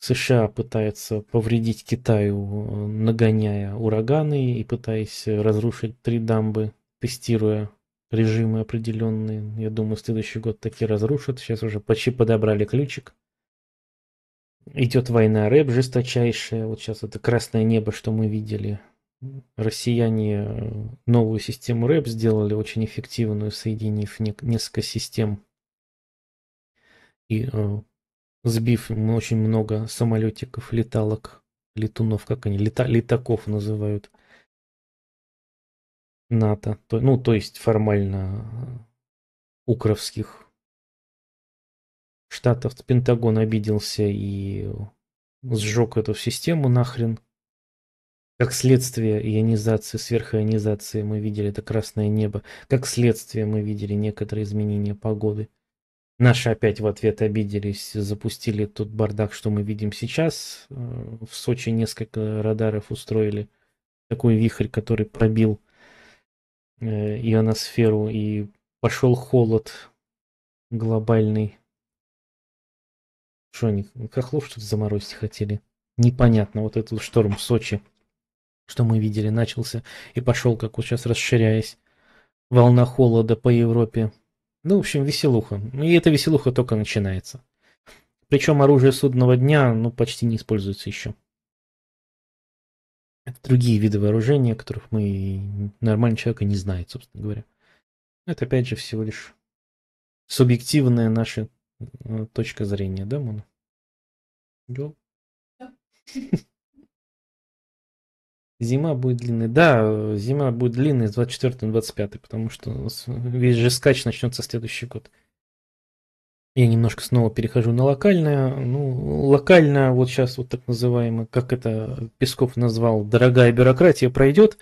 США пытается повредить Китаю, э, нагоняя ураганы и пытаясь разрушить три дамбы, тестируя режимы определенные. Я думаю, следующий год такие разрушат. Сейчас уже почти подобрали ключик идет война, рэп жесточайшая. Вот сейчас это красное небо, что мы видели. Россияне э, новую систему рэп сделали, очень эффективную, соединив несколько систем и э, сбив очень много самолетиков, леталок, летунов, как они, лета, летаков называют НАТО. То, ну, то есть формально э, укровских Штатов Пентагон обиделся и сжег эту систему нахрен. Как следствие ионизации, сверхионизации мы видели это красное небо. Как следствие мы видели некоторые изменения погоды. Наши опять в ответ обиделись, запустили тот бардак, что мы видим сейчас. Э, в Сочи несколько радаров устроили. Такой вихрь, который пробил э, ионосферу и пошел холод глобальный. Что они, хохлов что-то заморозить хотели? Непонятно, вот этот шторм в Сочи, что мы видели, начался и пошел, как вот сейчас расширяясь. Волна холода по Европе. Ну, в общем, веселуха. Ну, и эта веселуха только начинается. Причем оружие судного дня, ну, почти не используется еще. Это другие виды вооружения, которых мы нормальный человек и не знает, собственно говоря. Это опять же всего лишь субъективное наше. Э, точка зрения, да, Мона? [laughs] Зима будет длинной. Да, зима будет длинной с 24 на 25, потому что весь же скач начнется следующий год. Я немножко снова перехожу на локальное. Ну, локальное вот сейчас вот так называемое, как это Песков назвал, дорогая бюрократия пройдет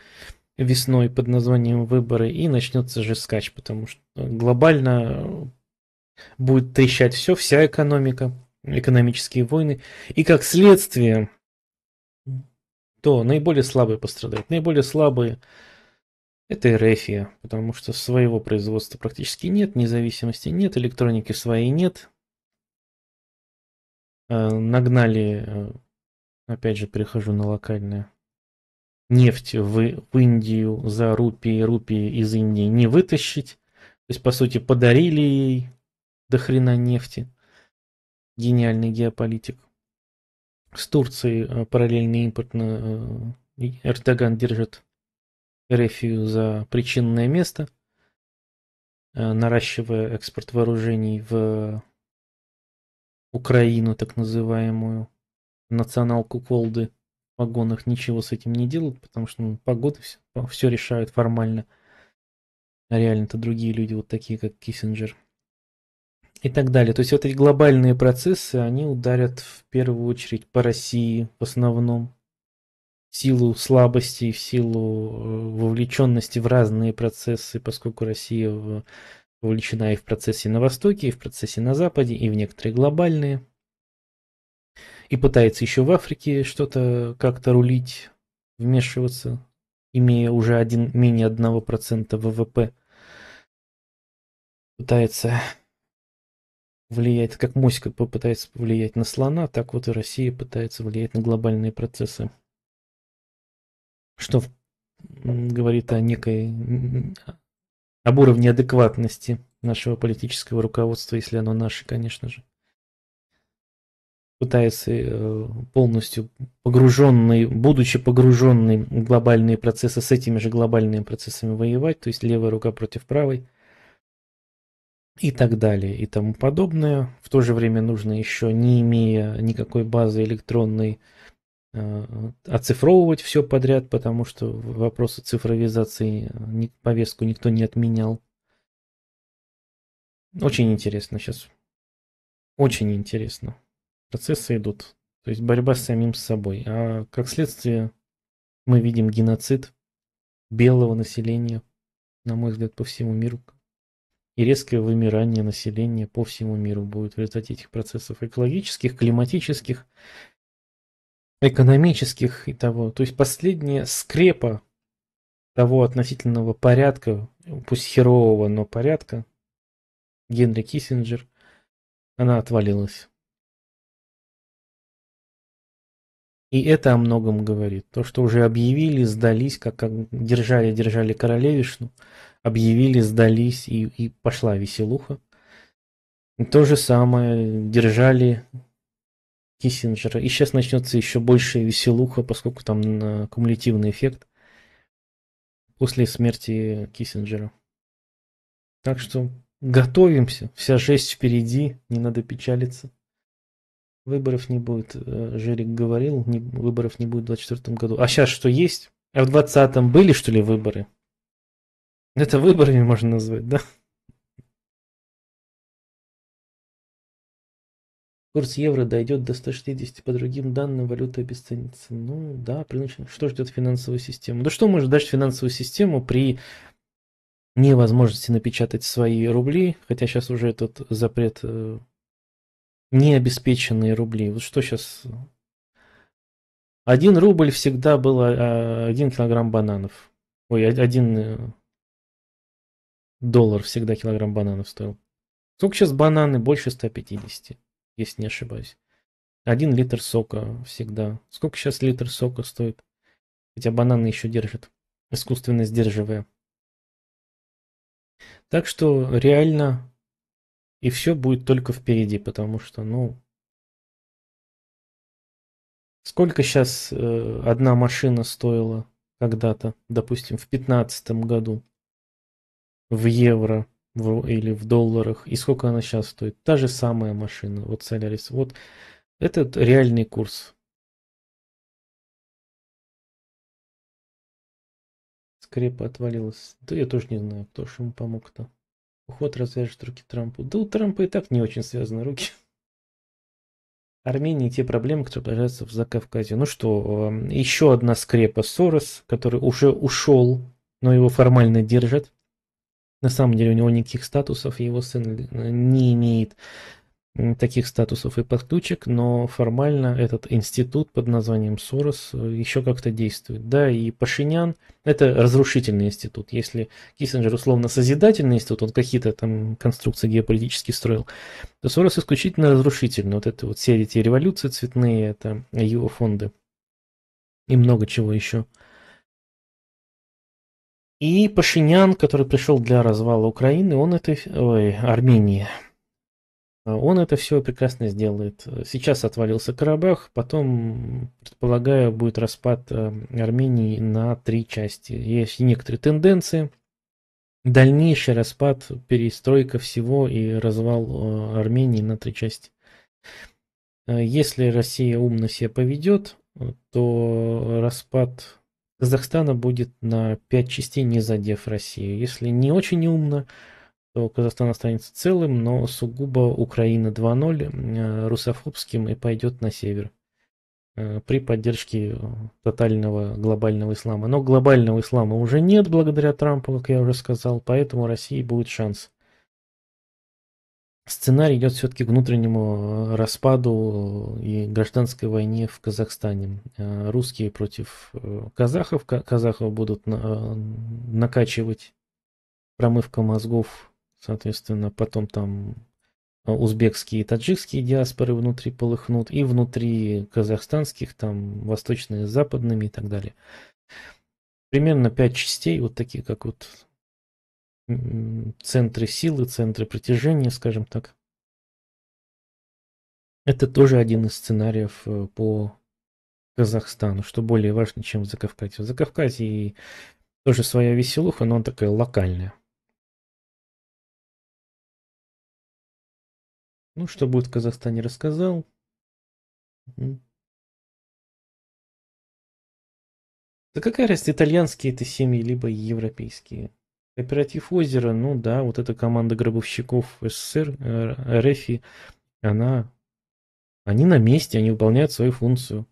весной под названием выборы и начнется же скач, потому что глобально Будет трещать все, вся экономика, экономические войны. И как следствие, то наиболее слабые пострадают. Наиболее слабые это РФия, потому что своего производства практически нет, независимости нет, электроники своей нет. А, нагнали, а, опять же, перехожу на локальное, нефть в, в Индию за рупии, рупии из Индии не вытащить. То есть, по сути, подарили ей, до хрена нефти. Гениальный геополитик. С Турцией э, параллельный импорт на э, Эрдоган держит Рефию за причинное место, э, наращивая экспорт вооружений в Украину, так называемую, националку Колды. В погонах ничего с этим не делают, потому что ну, погоды все, все решают формально. А реально-то другие люди, вот такие, как Киссинджер – и так далее. То есть вот эти глобальные процессы, они ударят в первую очередь по России в основном. В силу слабости, в силу э, вовлеченности в разные процессы, поскольку Россия вовлечена и в процессе на Востоке, и в процессе на Западе, и в некоторые глобальные. И пытается еще в Африке что-то как-то рулить, вмешиваться, имея уже один, менее 1% ВВП. Пытается влияет, как моська попытается влиять на слона, так вот и Россия пытается влиять на глобальные процессы. Что говорит о некой, об уровне адекватности нашего политического руководства, если оно наше, конечно же. Пытается э, полностью погруженный, будучи погруженный в глобальные процессы, с этими же глобальными процессами воевать, то есть левая рука против правой – и так далее и тому подобное. В то же время нужно еще, не имея никакой базы электронной, э, оцифровывать все подряд, потому что вопросы цифровизации э, повестку никто не отменял. Очень интересно сейчас. Очень интересно. Процессы идут. То есть борьба с самим собой. А как следствие мы видим геноцид белого населения, на мой взгляд, по всему миру, и резкое вымирание населения по всему миру будет в результате этих процессов экологических, климатических, экономических и того. То есть последняя скрепа того относительного порядка, пусть херового, но порядка, Генри Киссинджер, она отвалилась. И это о многом говорит. То, что уже объявили, сдались, как, как держали, держали королевишну, объявили, сдались, и, и пошла веселуха. то же самое, держали Киссинджера. И сейчас начнется еще больше веселуха, поскольку там кумулятивный эффект после смерти Киссинджера. Так что готовимся, вся жесть впереди, не надо печалиться. Выборов не будет, э, Жерик говорил, не, выборов не будет в 2024 году. А сейчас что есть? А в 2020 были, что ли, выборы? Это выборами можно назвать, да? Курс евро дойдет до 160, по другим данным валюта обесценится. Ну да, приночно. Что ждет финансовую систему? Да что может дать финансовую систему при невозможности напечатать свои рубли, хотя сейчас уже этот запрет э, необеспеченные рубли. Вот что сейчас? Один рубль всегда был а, один килограмм бананов. Ой, один э, Доллар всегда килограмм бананов стоил. Сколько сейчас бананы? Больше 150, если не ошибаюсь. Один литр сока всегда. Сколько сейчас литр сока стоит? Хотя бананы еще держат, искусственно сдерживая. Так что реально и все будет только впереди, потому что, ну, сколько сейчас э, одна машина стоила когда-то, допустим, в 2015 году? в евро в, или в долларах, и сколько она сейчас стоит. Та же самая машина, вот Солярис. Вот этот реальный курс. Скрепа отвалилась. Да я тоже не знаю, кто же ему помог-то. Уход развяжет руки Трампу. Да у Трампа и так не очень связаны руки. [laughs] Армении те проблемы, которые продолжаются в Закавказе. Ну что, эм, еще одна скрепа Сорос, который уже ушел, но его формально держат. На самом деле у него никаких статусов, его сын э, не имеет таких статусов и подключек, но формально этот институт под названием Сорос э, еще как-то действует. Да, и Пашинян – это разрушительный институт. Если Киссинджер условно созидательный институт, он какие-то там конструкции геополитически строил, то Сорос исключительно разрушительный. Вот это вот все эти революции цветные, это его фонды и много чего еще – и Пашинян, который пришел для развала Украины, он это... Ой, Армении. Он это все прекрасно сделает. Сейчас отвалился Карабах, потом, предполагаю, будет распад э, Армении на три части. Есть некоторые тенденции. Дальнейший распад, перестройка всего и развал э, Армении на три части. Э, если Россия умно себя поведет, то распад Казахстана будет на 5 частей, не задев Россию. Если не очень умно, то Казахстан останется целым, но сугубо Украина 2-0 э, русофобским и пойдет на север э, при поддержке тотального глобального ислама. Но глобального ислама уже нет благодаря Трампу, как я уже сказал, поэтому России будет шанс сценарий идет все-таки к внутреннему э, распаду и гражданской войне в Казахстане. Э, русские против э, казахов. Казахов будут накачивать промывка мозгов, соответственно, потом там узбекские и таджикские диаспоры внутри полыхнут, и внутри казахстанских, там, восточные с западными и так далее. Примерно пять частей, вот такие, как вот центры силы, центры притяжения, скажем так. Это тоже один из сценариев э, по Казахстану, что более важно, чем в Закавказье. В Закавказье тоже своя веселуха, но она такая локальная. Ну, что будет в Казахстане, рассказал. Угу. Да какая разница, итальянские это семьи, либо европейские. Кооператив озера, ну да, вот эта команда гробовщиков СССР, э, РФИ, она... Они на месте, они выполняют свою функцию.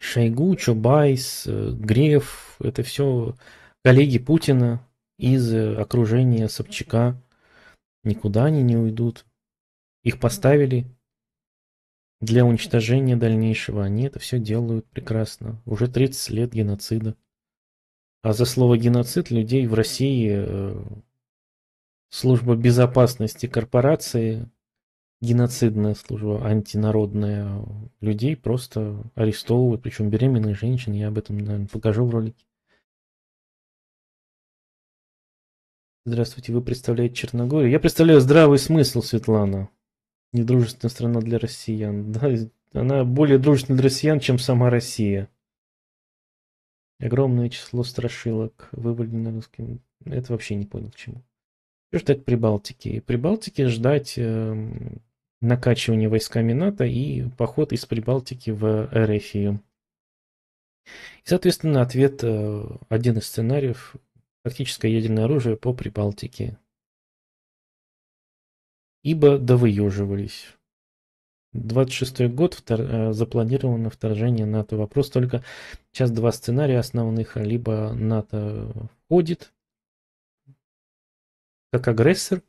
Шойгу, Чубайс, э, Греф, это все коллеги Путина из э, окружения Собчака. Никуда они не уйдут. Их поставили для уничтожения дальнейшего. Они это все делают прекрасно. Уже 30 лет геноцида. А за слово геноцид людей в России э, служба безопасности корпорации, геноцидная служба, антинародная людей просто арестовывают, причем беременных женщин, я об этом, наверное, покажу в ролике. Здравствуйте, вы представляете Черногорию. Я представляю здравый смысл, Светлана. Недружественная страна для россиян. Да, она более дружественна для россиян, чем сама Россия. Огромное число страшилок, вывалено русским. Это вообще не понял, к чему. Что ждать Прибалтики? Прибалтики ждать э, накачивания войсками НАТО и поход из Прибалтики в Эрефию. И, соответственно, ответ, э, один из сценариев, тактическое ядерное оружие по Прибалтике. Ибо довыеживались. 26 год втор... Э, запланировано вторжение НАТО. Вопрос только, сейчас два сценария основных. Либо НАТО входит как агрессор,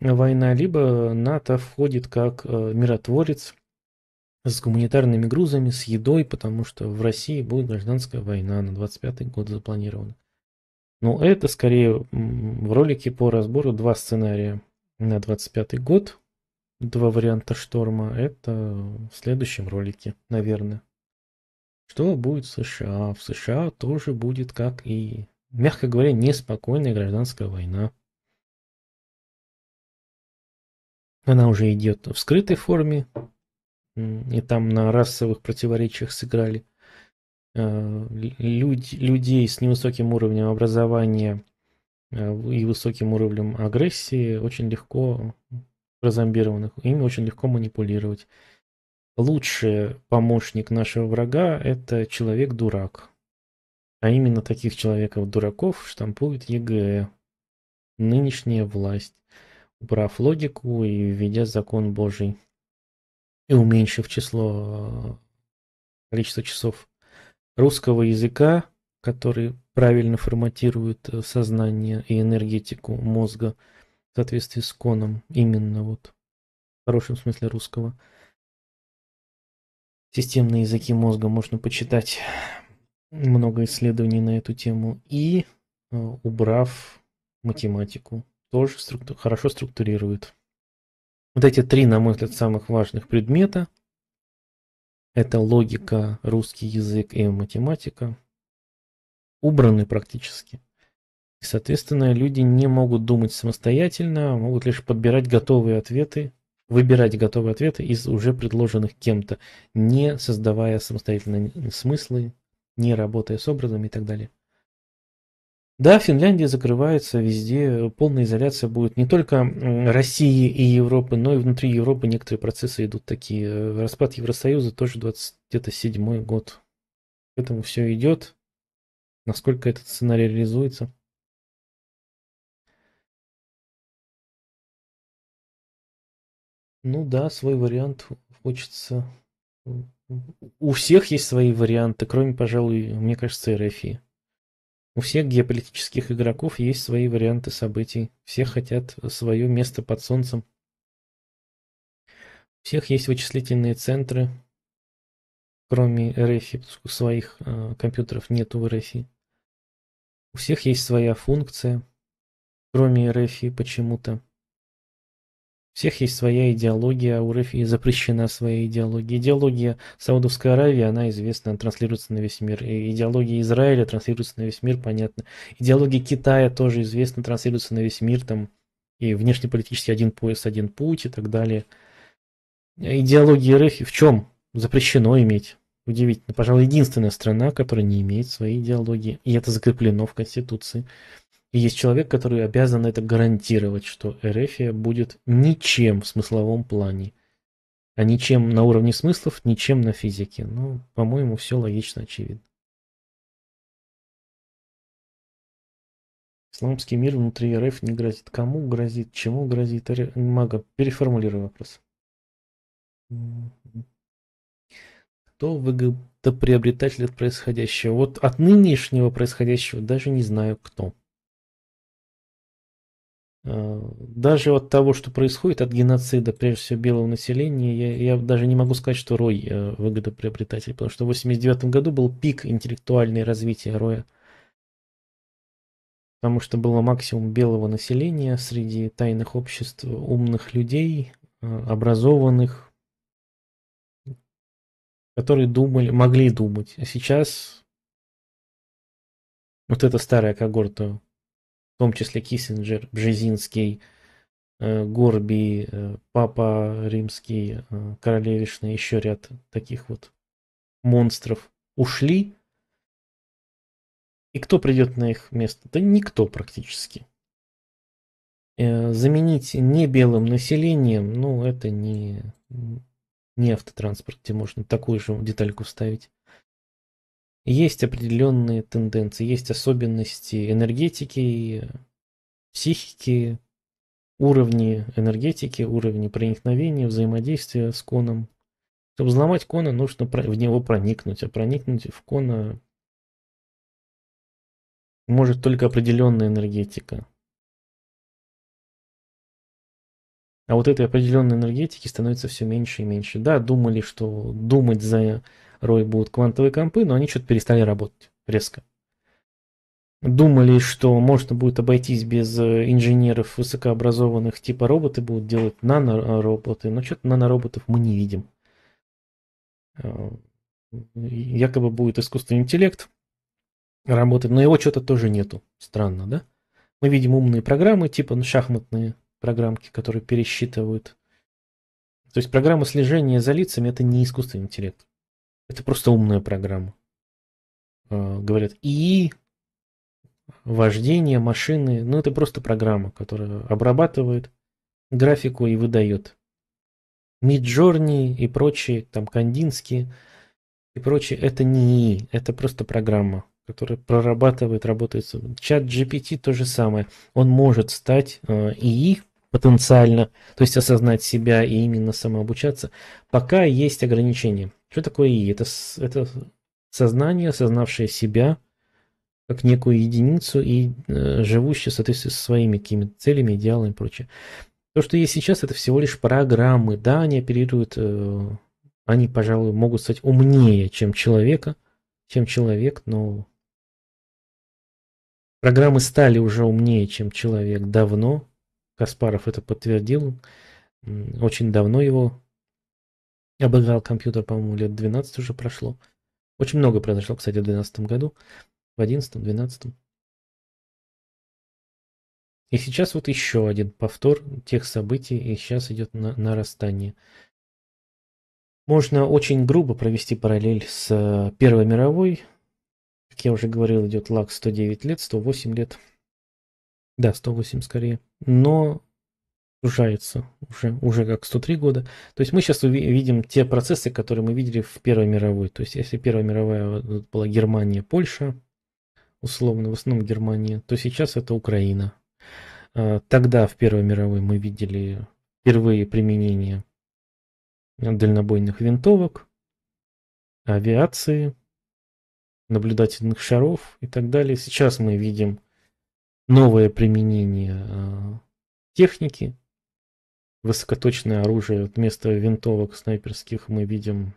э, война, либо НАТО входит как э, миротворец с гуманитарными грузами, с едой, потому что в России будет гражданская война на 25 год запланирована. Но это скорее в ролике по разбору два сценария на 25 год – два варианта шторма, это в следующем ролике, наверное. Что будет в США? В США тоже будет, как и, мягко говоря, неспокойная гражданская война. Она уже идет в скрытой форме, и там на расовых противоречиях сыграли. Э, Люди, людей с невысоким уровнем образования э, и высоким уровнем агрессии очень легко разомбированных ими очень легко манипулировать. Лучший помощник нашего врага – это человек-дурак. А именно таких человеков-дураков штампует ЕГЭ, нынешняя власть, убрав логику и введя закон Божий, и уменьшив число, количество часов русского языка, который правильно форматирует э, сознание и энергетику мозга – в соответствии с коном, именно вот в хорошем смысле русского. Системные языки мозга можно почитать много исследований на эту тему и э, убрав математику, тоже структу хорошо структурирует. Вот эти три, на мой взгляд, самых важных предмета – это логика, русский язык и математика, убраны практически – и, соответственно, люди не могут думать самостоятельно, могут лишь подбирать готовые ответы, выбирать готовые ответы из уже предложенных кем-то, не создавая самостоятельно смыслы, не работая с образом и так далее. Да, Финляндия закрывается везде, полная изоляция будет не только России и Европы, но и внутри Европы некоторые процессы идут такие. Распад Евросоюза тоже 27 год. Поэтому все идет. Насколько этот сценарий реализуется – Ну да, свой вариант хочется. У всех есть свои варианты, кроме, пожалуй, мне кажется, РФИ. У всех геополитических игроков есть свои варианты событий. Все хотят свое место под солнцем. У всех есть вычислительные центры, кроме РФИ, поскольку своих э, компьютеров нету в РФИ. У всех есть своя функция, кроме РФИ почему-то всех есть своя идеология, у РФИ запрещена своя идеология. Идеология Саудовской Аравии, она известна, транслируется на весь мир. И идеология Израиля транслируется на весь мир, понятно. Идеология Китая тоже известна, транслируется на весь мир, там и внешнеполитический один пояс, один путь и так далее. Идеология РФ в чем запрещено иметь? Удивительно. Пожалуй, единственная страна, которая не имеет своей идеологии. И это закреплено в Конституции. И есть человек, который обязан это гарантировать, что Эрефия будет ничем в смысловом плане. А ничем на уровне смыслов, ничем на физике. Ну, по-моему, все логично, очевидно. Исламский мир внутри РФ не грозит. Кому грозит? Чему грозит? Мага, переформулируй вопрос. Кто выгодоприобретатель от происходящего? Вот от нынешнего происходящего даже не знаю кто. Э, даже от того, что происходит, от геноцида, прежде всего, белого населения, я, я даже не могу сказать, что Рой э, выгодоприобретатель, потому что в 89 году был пик интеллектуального развития Роя. Потому что было максимум белого населения среди тайных обществ, умных людей, э, образованных, которые думали, могли думать. А сейчас вот эта старая когорта в том числе Киссинджер, Бжезинский, э, Горби, э, Папа Римский, э, Королевишна, еще ряд таких вот монстров ушли. И кто придет на их место? Да никто практически. Заменить не белым населением, ну это не, не автотранспорт, где можно такую же детальку вставить. Есть определенные тенденции, есть особенности энергетики, психики, уровни энергетики, уровни проникновения, взаимодействия с коном. Чтобы взломать кона, нужно в него проникнуть, а проникнуть в кона может только определенная энергетика. А вот этой определенной энергетики становится все меньше и меньше. Да, думали, что думать за Рой будут квантовые компы, но они что-то перестали работать резко. Думали, что можно будет обойтись без э, инженеров высокообразованных, типа роботы будут делать нанороботы, но что-то нанороботов мы не видим. Э, якобы будет искусственный интеллект работать, но его что-то тоже нету. Странно, да? Мы видим умные программы, типа ну, шахматные программки, которые пересчитывают. То есть программа слежения за лицами это не искусственный интеллект. Это просто умная программа. А, говорят, и вождение машины, ну это просто программа, которая обрабатывает графику и выдает. Миджорни и прочие, там Кандинские и прочие, это не ИИ, это просто программа, которая прорабатывает, работает. Чат GPT то же самое. Он может стать ИИ, э, потенциально, то есть осознать себя и именно самообучаться, пока есть ограничения. Что такое «и»? Это, это сознание, осознавшее себя как некую единицу и э, живущее в соответствии со своими какими-то целями, идеалами и прочее. То, что есть сейчас, это всего лишь программы. Да, они оперируют, э, они, пожалуй, могут стать умнее, чем человека, чем человек, но программы стали уже умнее, чем человек давно, Каспаров это подтвердил. Очень давно его обыграл компьютер, по-моему, лет 12 уже прошло. Очень много произошло, кстати, в 2012 году, в 2011-2012. И сейчас вот еще один повтор тех событий, и сейчас идет на, нарастание. Можно очень грубо провести параллель с э, Первой мировой. Как я уже говорил, идет лаг 109 лет, 108 лет – да, 108 скорее. Но сужается уже, уже как 103 года. То есть мы сейчас видим те процессы, которые мы видели в Первой мировой. То есть если Первая мировая была Германия, Польша, условно, в основном Германия, то сейчас это Украина. А, тогда в Первой мировой мы видели впервые применение дальнобойных винтовок, авиации, наблюдательных шаров и так далее. Сейчас мы видим новое применение э, техники. Высокоточное оружие вместо винтовок снайперских мы видим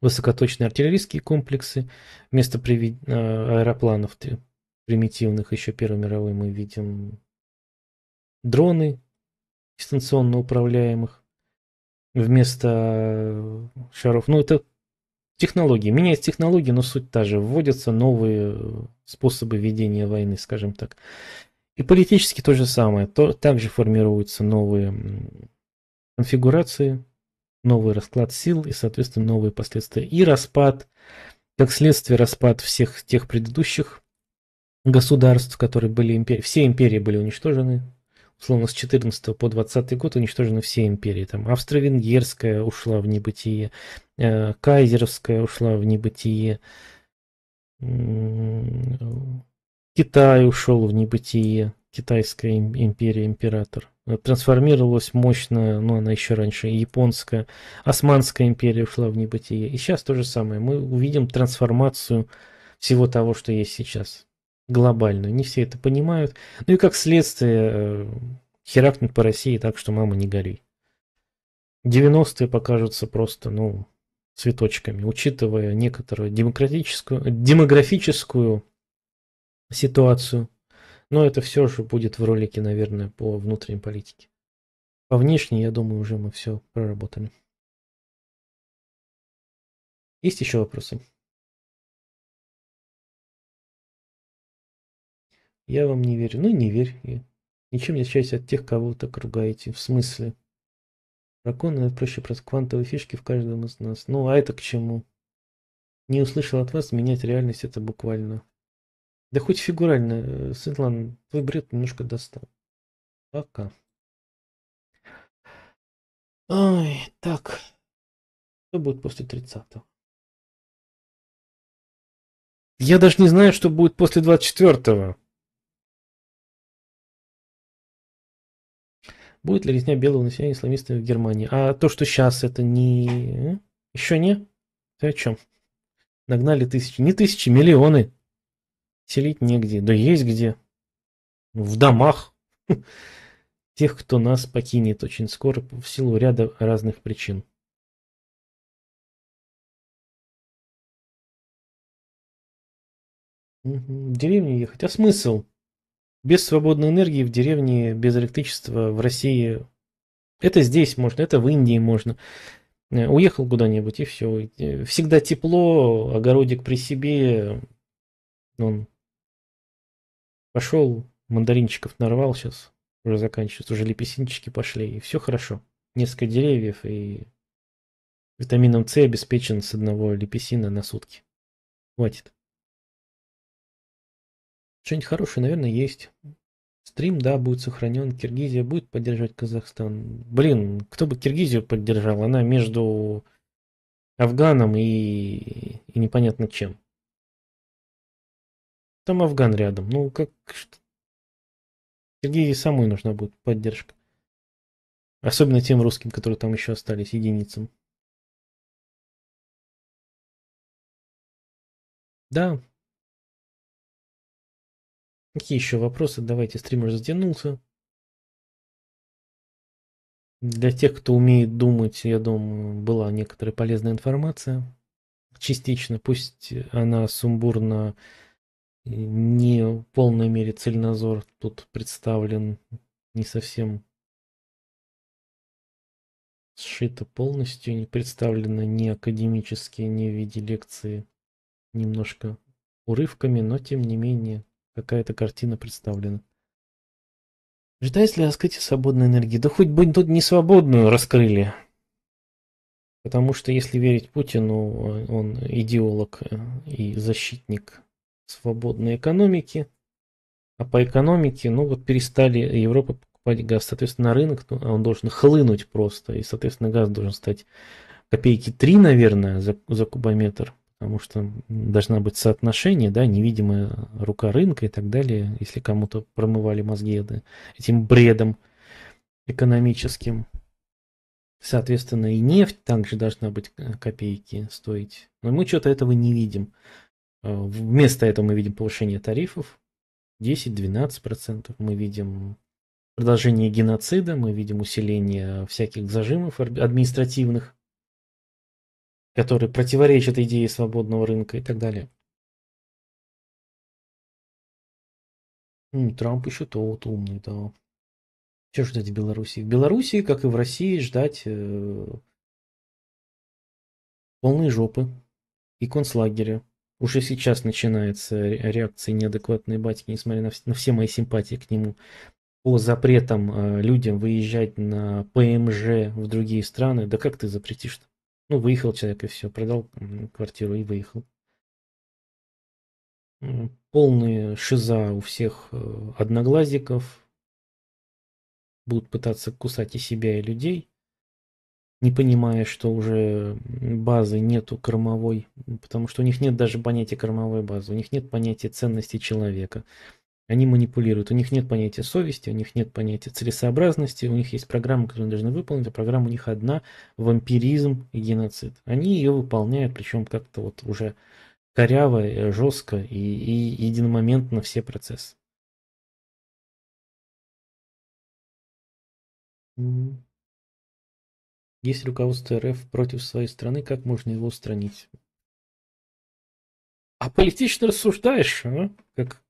высокоточные артиллерийские комплексы вместо э, аэропланов примитивных еще Первой мировой мы видим дроны дистанционно управляемых вместо э, шаров. Ну, это Технологии. Меняются технологии, но суть та же. Вводятся новые э, способы ведения войны, скажем так. И политически то же самое. То, также формируются новые конфигурации, новый расклад сил и, соответственно, новые последствия. И распад, как следствие, распад всех тех предыдущих государств, которые были империи. Все империи были уничтожены, словно с 14 по 20 год уничтожены все империи. Там Австро-Венгерская ушла в небытие, э, Кайзеровская ушла в небытие, Китай ушел в небытие, Китайская империя, император. Трансформировалась мощно, но ну, она еще раньше, японская, Османская империя ушла в небытие. И сейчас то же самое. Мы увидим трансформацию всего того, что есть сейчас глобальную. Не все это понимают. Ну и как следствие херакнут э, по России так, что мама не гори. 90-е покажутся просто, ну, цветочками, учитывая некоторую демократическую, демографическую ситуацию. Но это все же будет в ролике, наверное, по внутренней политике. По внешней, я думаю, уже мы все проработали. Есть еще вопросы? Я вам не верю. Ну, не верь. Я ничем не отличаюсь от тех, кого вы так ругаете. В смысле? Драконы это проще про квантовые фишки в каждом из нас. Ну, а это к чему? Не услышал от вас, менять реальность это буквально. Да хоть фигурально, э, Светлана, твой бред немножко достал. Пока. Ой, так. Что будет после 30-го? Я даже не знаю, что будет после 24-го. будет ли резня белого населения исламистов в Германии. А то, что сейчас это не... Э, Еще не? Ты о чем? Нагнали тысячи. Не тысячи, миллионы. Селить негде. Да есть где. В домах. [laughs] Тех, кто нас покинет очень скоро в силу ряда разных причин. В деревню ехать. А смысл? Без свободной энергии в деревне, без электричества в России. Это здесь можно, это в Индии можно. Э, уехал куда-нибудь и все. Э, всегда тепло, огородик при себе. Он пошел, мандаринчиков нарвал сейчас. Уже заканчивается, уже лепесинчики пошли. И все хорошо. Несколько деревьев и витамином С обеспечен с одного лепесина на сутки. Хватит. Что-нибудь хорошее, наверное, есть. Стрим, да, будет сохранен. Киргизия будет поддержать Казахстан. Блин, кто бы Киргизию поддержал? Она между Афганом и, и непонятно чем. Там Афган рядом. Ну, как... Киргизии самой нужна будет поддержка. Особенно тем русским, которые там еще остались, единицам. Да, Какие еще вопросы? Давайте, стрим уже затянулся. Для тех, кто умеет думать, я думаю, была некоторая полезная информация. Частично, пусть она сумбурно э, не в полной мере цельнозор тут представлен не совсем сшито полностью, не представлено ни академически, ни в виде лекции, немножко урывками, но тем не менее какая-то картина представлена. Ожидает ли раскрытие свободной энергии? Да хоть бы тут не свободную раскрыли. Потому что, если верить Путину, он идеолог э, и защитник свободной экономики. А по экономике, ну вот перестали Европа покупать газ. Соответственно, рынок, ну, а он должен хлынуть просто. И, соответственно, газ должен стать копейки 3, наверное, за, за кубометр потому что должна быть соотношение, да, невидимая рука рынка и так далее, если кому-то промывали мозги да, этим бредом экономическим. Соответственно, и нефть также должна быть копейки стоить. Но мы что-то этого не видим. А, вместо этого мы видим повышение тарифов 10-12%. Мы видим продолжение геноцида, мы видим усиление всяких зажимов административных которые противоречат идее свободного рынка и так далее. Трамп еще тот умный, да. Что ждать в Беларуси? В Беларуси, как и в России, ждать э, полной жопы и концлагеря. Уже сейчас начинается реакция неадекватной батьки, несмотря на, на все мои симпатии к нему. По запретам э, людям выезжать на ПМЖ в другие страны. Да как ты запретишь-то? Ну, выехал человек и все, продал квартиру и выехал. Полные шиза у всех э, одноглазиков. Будут пытаться кусать и себя, и людей. Не понимая, что уже базы нету кормовой, потому что у них нет даже понятия кормовой базы, у них нет понятия ценности человека они манипулируют. У них нет понятия совести, у них нет понятия целесообразности, у них есть программа, которую они должны выполнить, а программа у них одна – вампиризм и геноцид. Они ее выполняют, причем как-то вот уже коряво, э, жестко и, и единомоментно все процессы. Если руководство РФ против своей страны, как можно его устранить? А политично рассуждаешь, а? как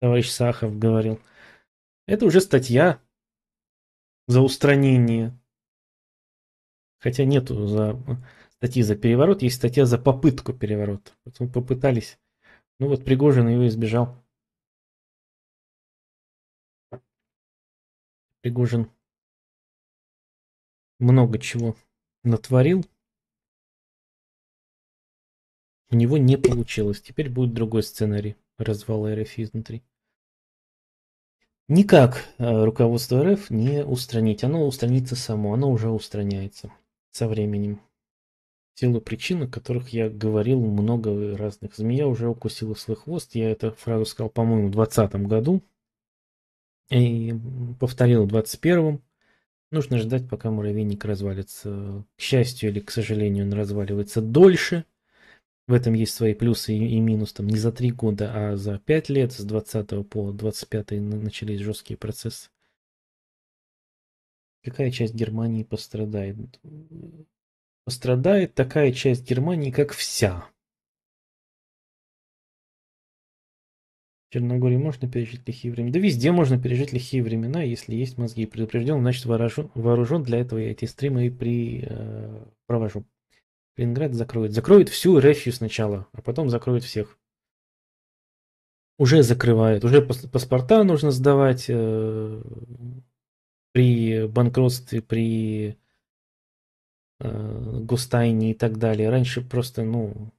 товарищ Сахов говорил. Это уже статья за устранение. Хотя нету за статьи за переворот, есть статья за попытку переворота. Поэтому попытались. Ну вот Пригожин его избежал. Пригожин много чего натворил. У него не получилось. Теперь будет другой сценарий развала РФ изнутри никак э, руководство РФ не устранить. Оно устранится само, оно уже устраняется со временем. Силу причин, о которых я говорил много разных. Змея уже укусила свой хвост. Я эту фразу сказал, по-моему, в 2020 году. И повторил в 2021. Нужно ждать, пока муравейник развалится. К счастью или к сожалению, он разваливается дольше. В этом есть свои плюсы и, и минус. Там не за три года, а за пять лет, с 20 по 25 начались жесткие процессы. Какая часть Германии пострадает? Пострадает такая часть Германии, как вся. В Черногории можно пережить лихие времена? Да везде можно пережить лихие времена, если есть мозги. Предупрежден, значит вооружен, вооружен для этого я эти стримы и при, э, провожу. Ленинград закроет, закроет всю Рефью сначала, а потом закроет всех. Уже закрывают, уже паспорта нужно сдавать э, при банкротстве, при э, гостайне и так далее. Раньше просто, ну,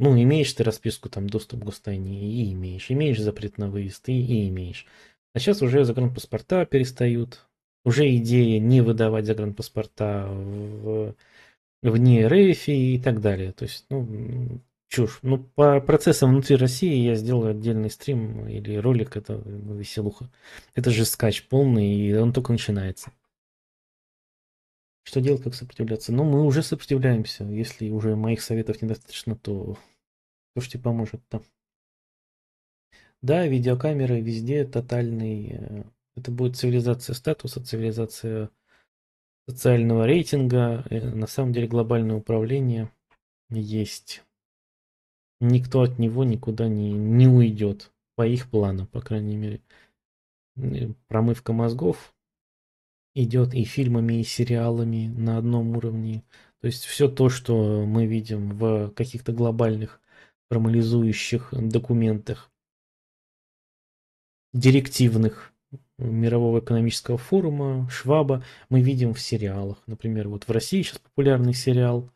ну, имеешь ты расписку, там, доступ к гостайне, и имеешь. Имеешь запрет на выезд, и, и имеешь. А сейчас уже загранпаспорта перестают. Уже идея не выдавать загранпаспорта в вне нейрейфе и так далее. То есть, ну, чушь. Ну, по процессам внутри России я сделаю отдельный стрим или ролик, это веселуха. Это же скач полный, и он только начинается. Что делать, как сопротивляться? Ну, мы уже сопротивляемся. Если уже моих советов недостаточно, то кто ж тебе поможет там? Да, видеокамеры везде тотальный. Это будет цивилизация статуса, цивилизация социального рейтинга, э, на самом деле глобальное управление есть. Никто от него никуда не, не уйдет, по их плану, по крайней мере. Промывка мозгов идет и фильмами, и сериалами на одном уровне. То есть все то, что мы видим в каких-то глобальных формализующих документах, директивных, мирового экономического форума, Шваба, мы видим в сериалах. Например, вот в России сейчас популярный сериал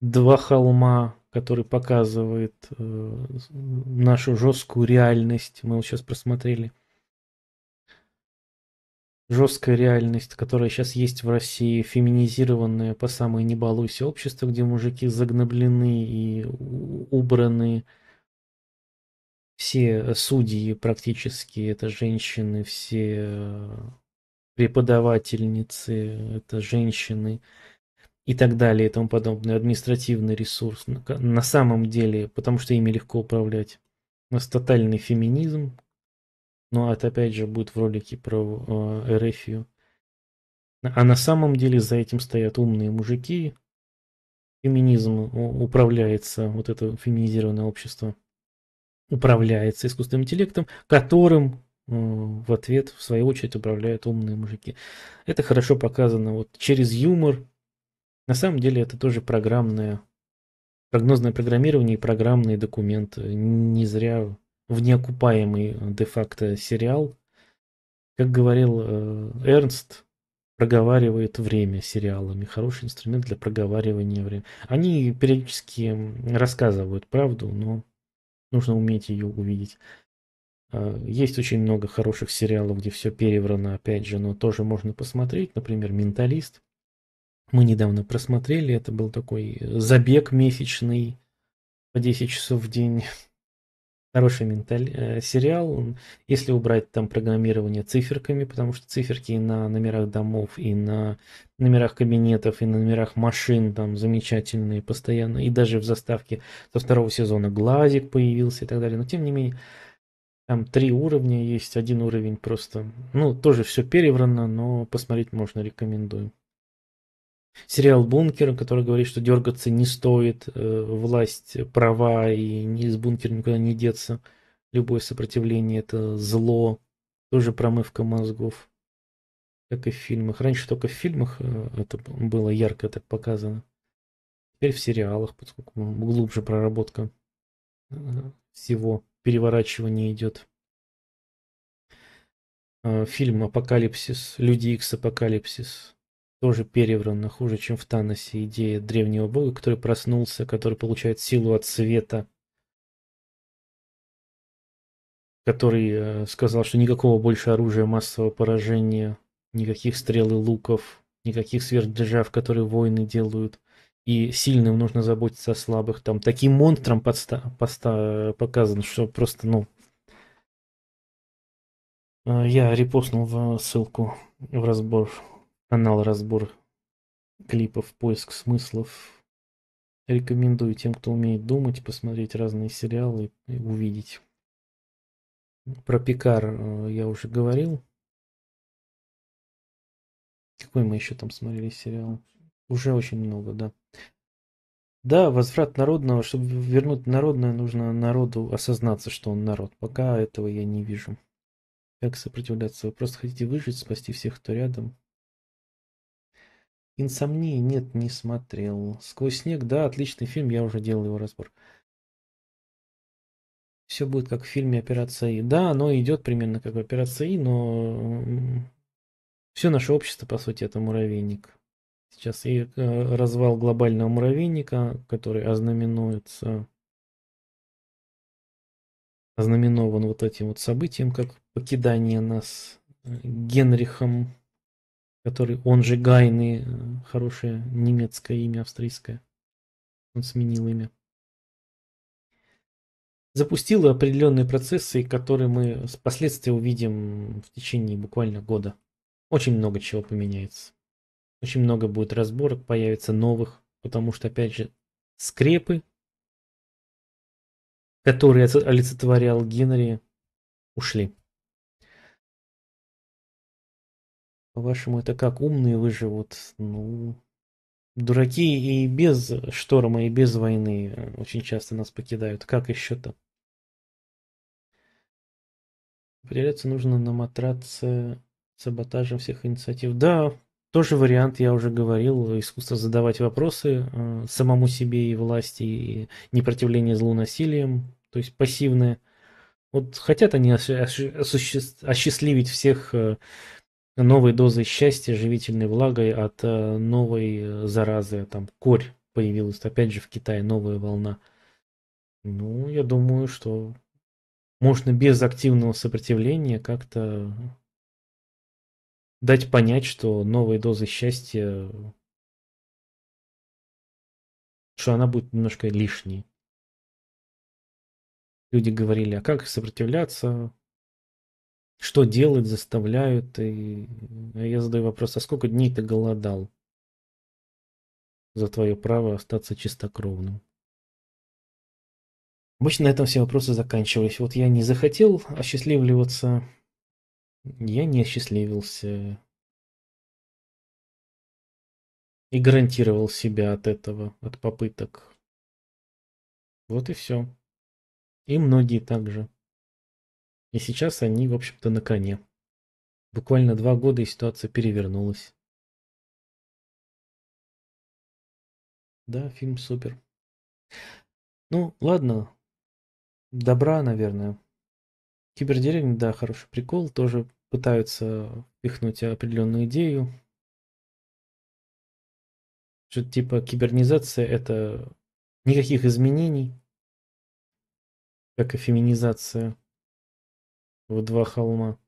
«Два холма», который показывает э, нашу жесткую реальность. Мы его сейчас просмотрели жесткая реальность, которая сейчас есть в России, феминизированная по самой не балуйся общество, где мужики загноблены и убраны, все э, судьи практически это женщины, все э, преподавательницы это женщины и так далее и тому подобное. Административный ресурс на самом деле, потому что ими легко управлять. У нас тотальный феминизм, но ну, это опять же будет в ролике про э, Эрефию. А на самом деле за этим стоят умные мужики. Феминизм э, управляется, вот это феминизированное общество – управляется искусственным интеллектом, которым э, в ответ, в свою очередь, управляют умные мужики. Это хорошо показано вот через юмор. На самом деле это тоже программное, прогнозное программирование и программный документ. Не зря в неокупаемый э, де-факто сериал. Как говорил э, Эрнст, проговаривает время сериалами. Хороший инструмент для проговаривания времени. Они периодически рассказывают правду, но нужно уметь ее увидеть. А, есть очень много хороших сериалов, где все переврано, опять же, но тоже можно посмотреть. Например, «Менталист». Мы недавно просмотрели, это был такой э, забег месячный по 10 часов в день [laughs] хороший менталь... Э, сериал. Если убрать там программирование циферками, потому что циферки на номерах домов, и на номерах кабинетов, и на номерах машин там замечательные постоянно, и даже в заставке со второго сезона глазик появился и так далее. Но тем не менее, там три уровня есть, один уровень просто, ну, тоже все переврано, но посмотреть можно, рекомендую сериал «Бункер», который говорит, что дергаться не стоит, э, власть права, и из бункера никуда не деться. Любое сопротивление – это зло, тоже промывка мозгов, как и в фильмах. Раньше только в фильмах э, это было ярко так показано. Теперь в сериалах, поскольку глубже проработка э, всего, переворачивания идет. Фильм «Апокалипсис», «Люди Икс Апокалипсис», тоже переврана, хуже, чем в Таносе, идея древнего бога, который проснулся, который получает силу от света, который э, сказал, что никакого больше оружия массового поражения, никаких стрел и луков, никаких сверхдержав, которые войны делают, и сильным нужно заботиться о слабых. Там таким монстром подста- подста- показан, что просто, ну, э, я репостнул в э, ссылку в разбор канал разбор клипов «Поиск смыслов». Рекомендую тем, кто умеет думать, посмотреть разные сериалы и увидеть. Про Пикар э, я уже говорил. Какой мы еще там смотрели сериал? Уже очень много, да. Да, возврат народного, чтобы вернуть народное, нужно народу осознаться, что он народ. Пока этого я не вижу. Как сопротивляться? Вы просто хотите выжить, спасти всех, кто рядом. Инсомнии нет, не смотрел. Сквозь снег, да, отличный фильм, я уже делал его разбор. Все будет как в фильме Операция И. Да, оно идет примерно как в Операция И, но все наше общество, по сути, это муравейник. Сейчас и э, развал глобального муравейника, который ознаменуется ознаменован вот этим вот событием, как покидание нас э, Генрихом который он же Гайны, э, хорошее немецкое имя, австрийское. Он сменил имя. Запустила определенные процессы, которые мы впоследствии увидим в течение буквально года. Очень много чего поменяется. Очень много будет разборок, появится новых, потому что, опять же, скрепы, которые олицетворял Генри, ушли. По-вашему, это как? Умные выживут? Ну, дураки и без шторма, и без войны э, очень часто нас покидают. Как еще-то? Определяться нужно на матраце саботажем всех инициатив. Да, тоже вариант, я уже говорил, искусство задавать вопросы э, самому себе и власти, и непротивление злу насилием, то есть пассивное. Вот хотят они осуществ... осчастливить всех э, новой дозой счастья, живительной влагой от э, новой э, заразы, там корь появилась, опять же в Китае новая волна. Ну, я думаю, что можно без активного сопротивления как-то дать понять, что новая доза счастья, что она будет немножко лишней. Люди говорили, а как сопротивляться, что делать заставляют. И а я задаю вопрос, а сколько дней ты голодал за твое право остаться чистокровным? Обычно на этом все вопросы заканчивались. Вот я не захотел осчастливливаться, я не осчастливился. И гарантировал себя от этого, от попыток. Вот и все. И многие также. И сейчас они, в общем-то, на коне. Буквально два года и ситуация перевернулась. Да, фильм супер. Ну, ладно. Добра, наверное. Кибердеревня, да, хороший прикол. Тоже пытаются впихнуть определенную идею. Что-то типа кибернизация это никаких изменений, как и феминизация в два холма.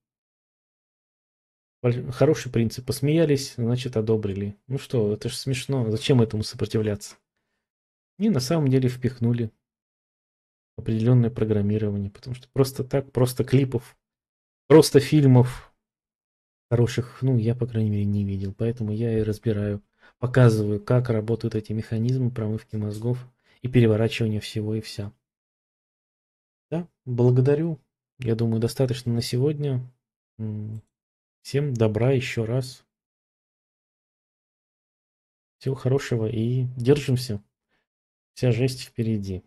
Хороший принцип. Посмеялись, значит одобрили. Ну что, это же смешно. Зачем этому сопротивляться? И на самом деле впихнули определенное программирование. Потому что просто так, просто клипов, просто фильмов хороших, ну, я, по крайней мере, не видел. Поэтому я и разбираю, показываю, как работают эти механизмы промывки мозгов и переворачивания всего и вся. Да, благодарю я думаю, достаточно на сегодня. Всем добра еще раз. Всего хорошего и держимся. Вся жесть впереди.